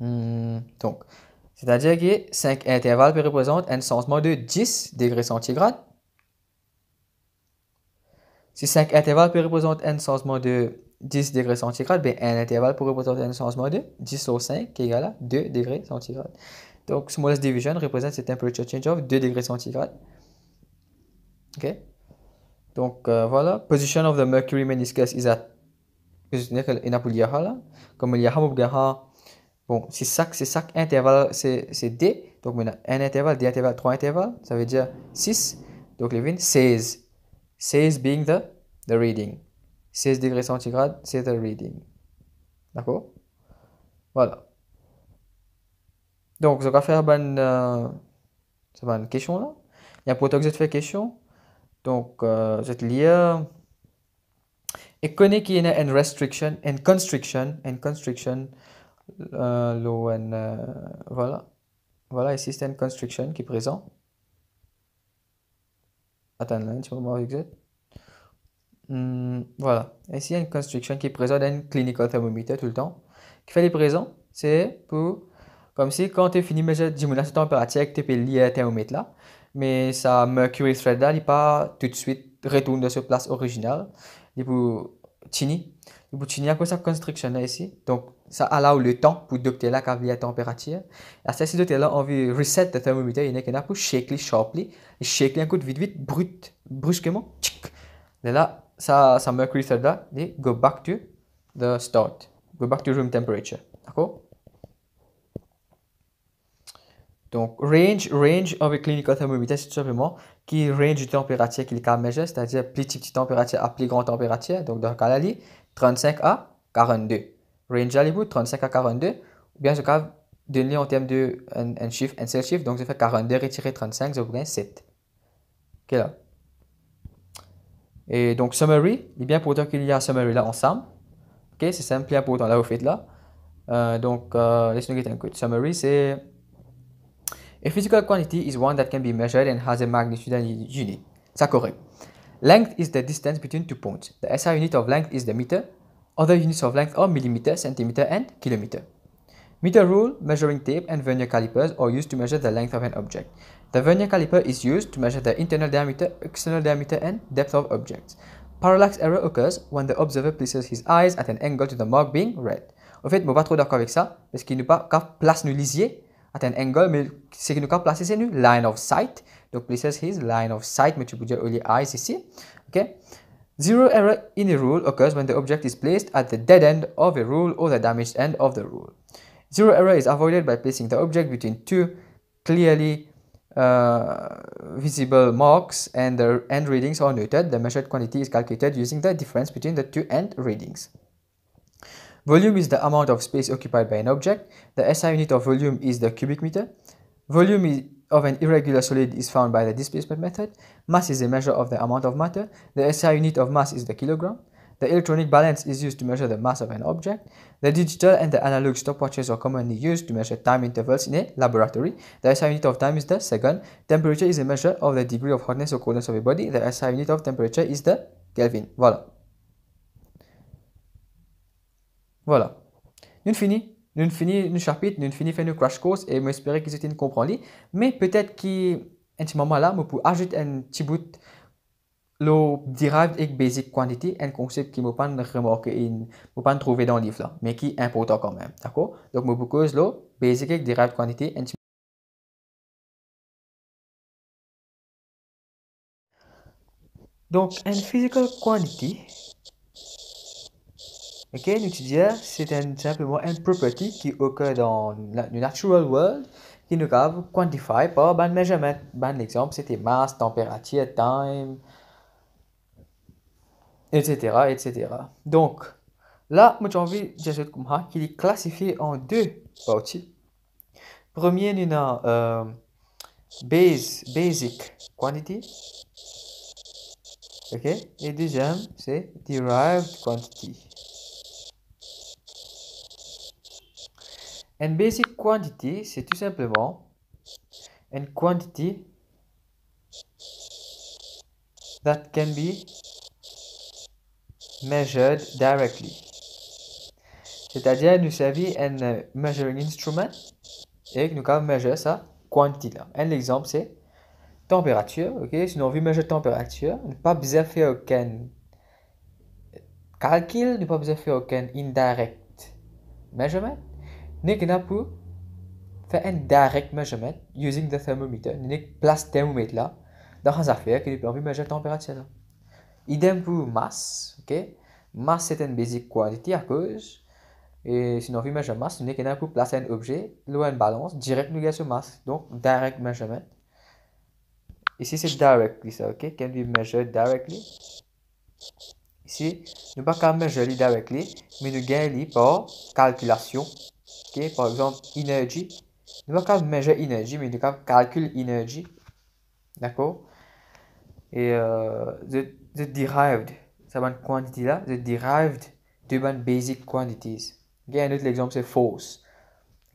Hmm, donc, c'est-à-dire que 5 intervalles représentent un changement de 10 degrés centigrades. Si 5 intervalles représentent un changement de 10 degrés centigrades, bien, un intervalle pour représenter un moins de 10 sur 5 qui est égal à 2 degrés centigrades. Donc, smallest division représente cette temperature change of 2 degrés centigrades. OK? Donc, euh, voilà. Position of the mercury meniscus is at... Comme il y a Bon, c'est ça, c'est ça, intervalle, c'est D. Donc, maintenant, un intervalle, deux intervalles, trois intervalles, ça veut dire 6. Donc, Levin, 16. 16 being the, the reading. 16 degrés centigrades, c'est le reading. D'accord Voilà. Donc, je vais faire une euh, question là. Il y a un protocole que je te question. Donc, euh, je te lire. Euh, et connais qu'il y a une restriction, une constriction, une constriction. Euh, voilà. Voilà, ici c'est une constriction qui est présent. Attends, là, vais voir avec ça. Hmm, voilà. Ici, il y a une construction qui présente un thermomètre clinical thermomètre tout le temps. Qui fait les présents, c'est pour. Comme si quand tu fini de diminution la température, tu peux lier le thermomètre là. Mais ça, mercury thread là, il pas tout de suite retourne de sa place originale. Il pour chini. Il pour chini quoi sa construction là ici. Donc, ça a le temps pour docter la cavité de la température. Et ça, si docter là, on veut reset le thermomètre, il y en a pour shaker sharply. Shaker un coup de vite, vite, brut, brusquement. Tchic. là, ça, ça mercury ça là go back to the start, go back to room temperature. D'accord Donc, range, range avec clinical thermometer, c'est tout simplement qui range de température qu'il a mesurer, c'est-à-dire plus petite température à plus grande température. Donc, dans le cas là, 35 à 42. Range à l'ébout, 35 à 42. Ou bien, je cas, donner en termes de un, un chiffre, un seul chiffre. Donc, je fais 42 35, je 7. Ok, là. Et donc, summary, est bien pour dire qu'il y a un summary là ensemble. OK, c'est simple, et important là, vous faites là. Euh, donc, euh, let's get a summary, c'est A physical quantity is one that can be measured and has a magnitude and unit. Ça correct. Length is the distance between two points. The SI unit of length is the meter. Other units of length are millimeter, centimeter, and kilometer. Meter rule, measuring tape, and vernier calipers are used to measure the length of an object. The vernier caliper is used to measure the internal diameter, external diameter and depth of objects. Parallax error occurs when the observer places his eyes at an angle to the mark being read. En fait, on pas trop d'accord avec ça, parce qu'il ne pas place nous lisier at an angle, mais ce qu'il nous a placé, c'est une line of sight. Donc, places his line of sight, mais tu peux dire only eyes ici. OK? Zero error in a rule occurs when the object is placed at the dead end of a rule or the damaged end of the rule. Zero error is avoided by placing the object between two clearly uh, visible marks and the end readings are noted. The measured quantity is calculated using the difference between the two end readings. Volume is the amount of space occupied by an object. The SI unit of volume is the cubic meter. Volume of an irregular solid is found by the displacement method. Mass is a measure of the amount of matter. The SI unit of mass is the kilogram. The electronic balance is used to measure the mass of an object. The digital and the analog stopwatches are commonly used to measure time intervals in a laboratory. The SI unit of time is the second. Temperature is a measure of the degree of hotness or coldness of a body. The SI unit of temperature is the Kelvin. Voilà. Voilà. Nous fini. Nous fini le chapitre, nous fini fait le crash course et j'espère que vous avez compris. Mais peut-être qu'à petit moment là, je peux ajouter un petit bout le derived et basic quantity est un concept qui ne peut pas remarquer, ne trouver dans le livre, mais qui est important quand même. D'accord Donc, je vous le basic et derived quantity. Donc, une physical quantity, ok, nous c'est simplement une property qui trouve dans le natural world qui nous capable quantifier par un measurement. Ben, l'exemple, c'était masse, température, time etc., etc. Donc, là, moi j'ai envie qu'il est classifié en deux parties. Premier, il y a euh, base, basic quantity. Ok? Et deuxième, c'est derived quantity. Une basic quantity, c'est tout simplement une quantity that can be measured directly. C'est-à-dire, nous savons un euh, measuring instrument et nous pouvons mesurer sa quantité. Un exemple, c'est température. Ok, Si nous voulons mesurer température, nous pas besoin de faire aucun calcul, nous pas besoin de faire aucun indirect measurement. Nous pouvons faire un direct measurement using the thermometer. Nous place le thermomètre là dans un affaire qui nous permet de mesurer la température. Idem pour masse, ok? Masse c'est une basic quantity à cause. Et sinon, vu measurement, masse nous équipe pour placer un objet, l'eau une balance, direct nous sur masse. Donc, direct measurement. Ici, c'est directly ça, ok? Can we measure directly? Ici, nous pas mesurer measure directly, mais nous gagnons par calculation. ok? Par exemple, energy. Nous pas mesurer measure energy, mais nous calculer energy. D'accord? Et euh, the derived, sa une quantity là, the derived, deux bandes basic quantities. Ok, un autre exemple c'est force.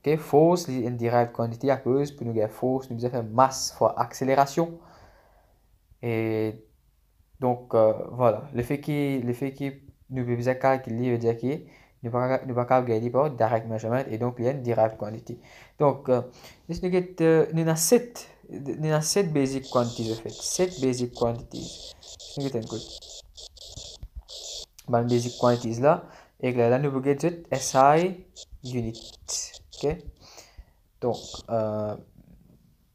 Ok, force, is une derived quantity à cause, pour nous faire force, nous avons masse fois accélération. Et donc euh, voilà, le fait que le fait qui nous besoin calculer veut dire que nous ne pouvons pas gagner par direct measurement et donc il y a une derived quantity. Donc, euh, euh nous avons 7 basic quantities en fait, 7 basic quantities. Bah, la basic SI unit ok donc euh,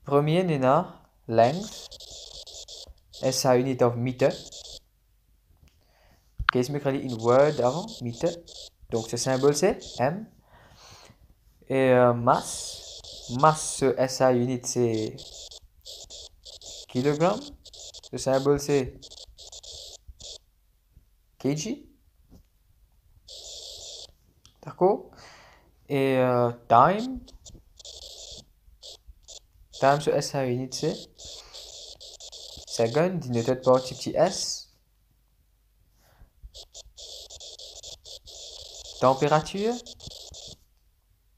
premier nina length SI unit of meter Qu'est-ce que in word avant meter donc ce symbole c'est M et masse euh, masse SI unit c'est kilogramme ce symbole c'est Kg D'accord Et euh, time. Time sur S à unité. Second, denoted par petit S. Température.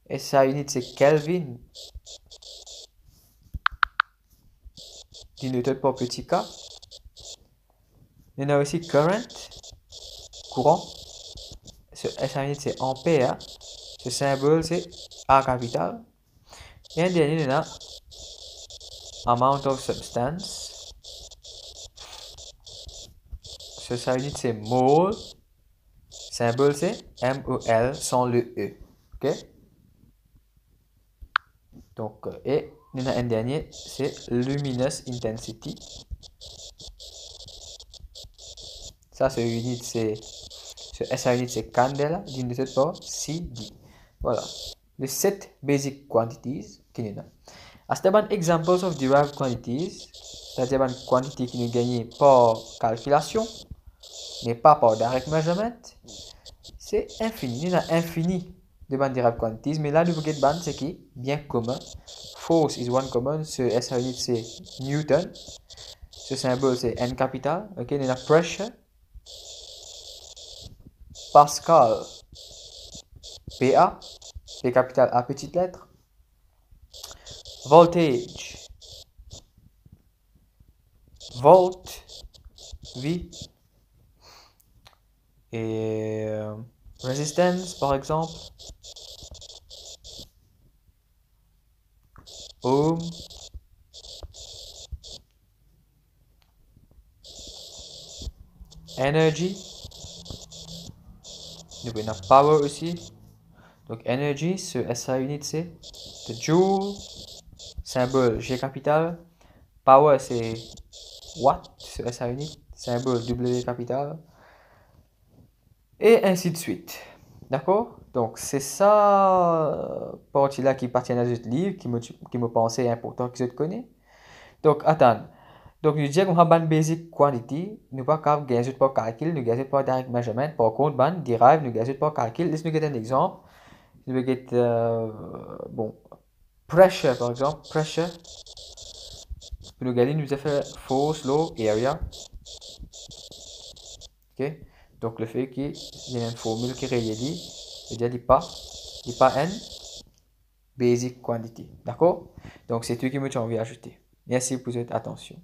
Et sa unité c'est Kelvin. Denoted par petit K. Il y en a aussi current courant. Ce S c'est ampère. Ce symbole, c'est A capital. Et un dernier, on a amount of substance. Ce ça c'est mole. Symbole, c'est M-O-L e sans le E. OK? Donc, euh, et il y a un dernier, c'est luminous intensity. Ça, ce unité, c'est c'est Candela de cette forme, CD. Voilà. The set basic quantities qu'il y a. ce tableau examples of derived quantities. c'est-à-dire une quantité qui nous gagne par calculation, mais pas par direct measurement. C'est infini. Il y a infini de band derived quantities, mais là, le de band, c'est qui Bien commun. Force is one common. Ce SI unit, c'est Newton. Ce symbole, c'est N capital. Ok, il y a pressure. Pascal, PA, P capital à petite lettre. Voltage, Volt, V. Et euh, Resistance, par exemple. Ohm. Energy double a power aussi. Donc energy, ce SA unit c'est joule, symbole G capital. Power c'est watt, ce SA unit, symbole W capital. Et ainsi de suite. D'accord Donc c'est ça partie-là qui appartient à ce livre, qui me, qui me pensait important que je te connais. Donc attends. Donc, nous dirais qu'on a ban basic quantity, nous pas cap pas le calcul, nous gazut pour direct measurement, par contre, ban derive, nous gazut pour calcul. Laisse-nous donner un exemple. Nous avons euh, bon, pressure, par exemple, pressure. Nous regarder, nous a fait force, low, area. Ok? Donc, le fait qu'il y a une formule qui est dit, c'est-à-dire pas, dit pas n, basic quantity. D'accord? Donc, c'est tout qui me tient envie d'ajouter. Merci pour votre attention.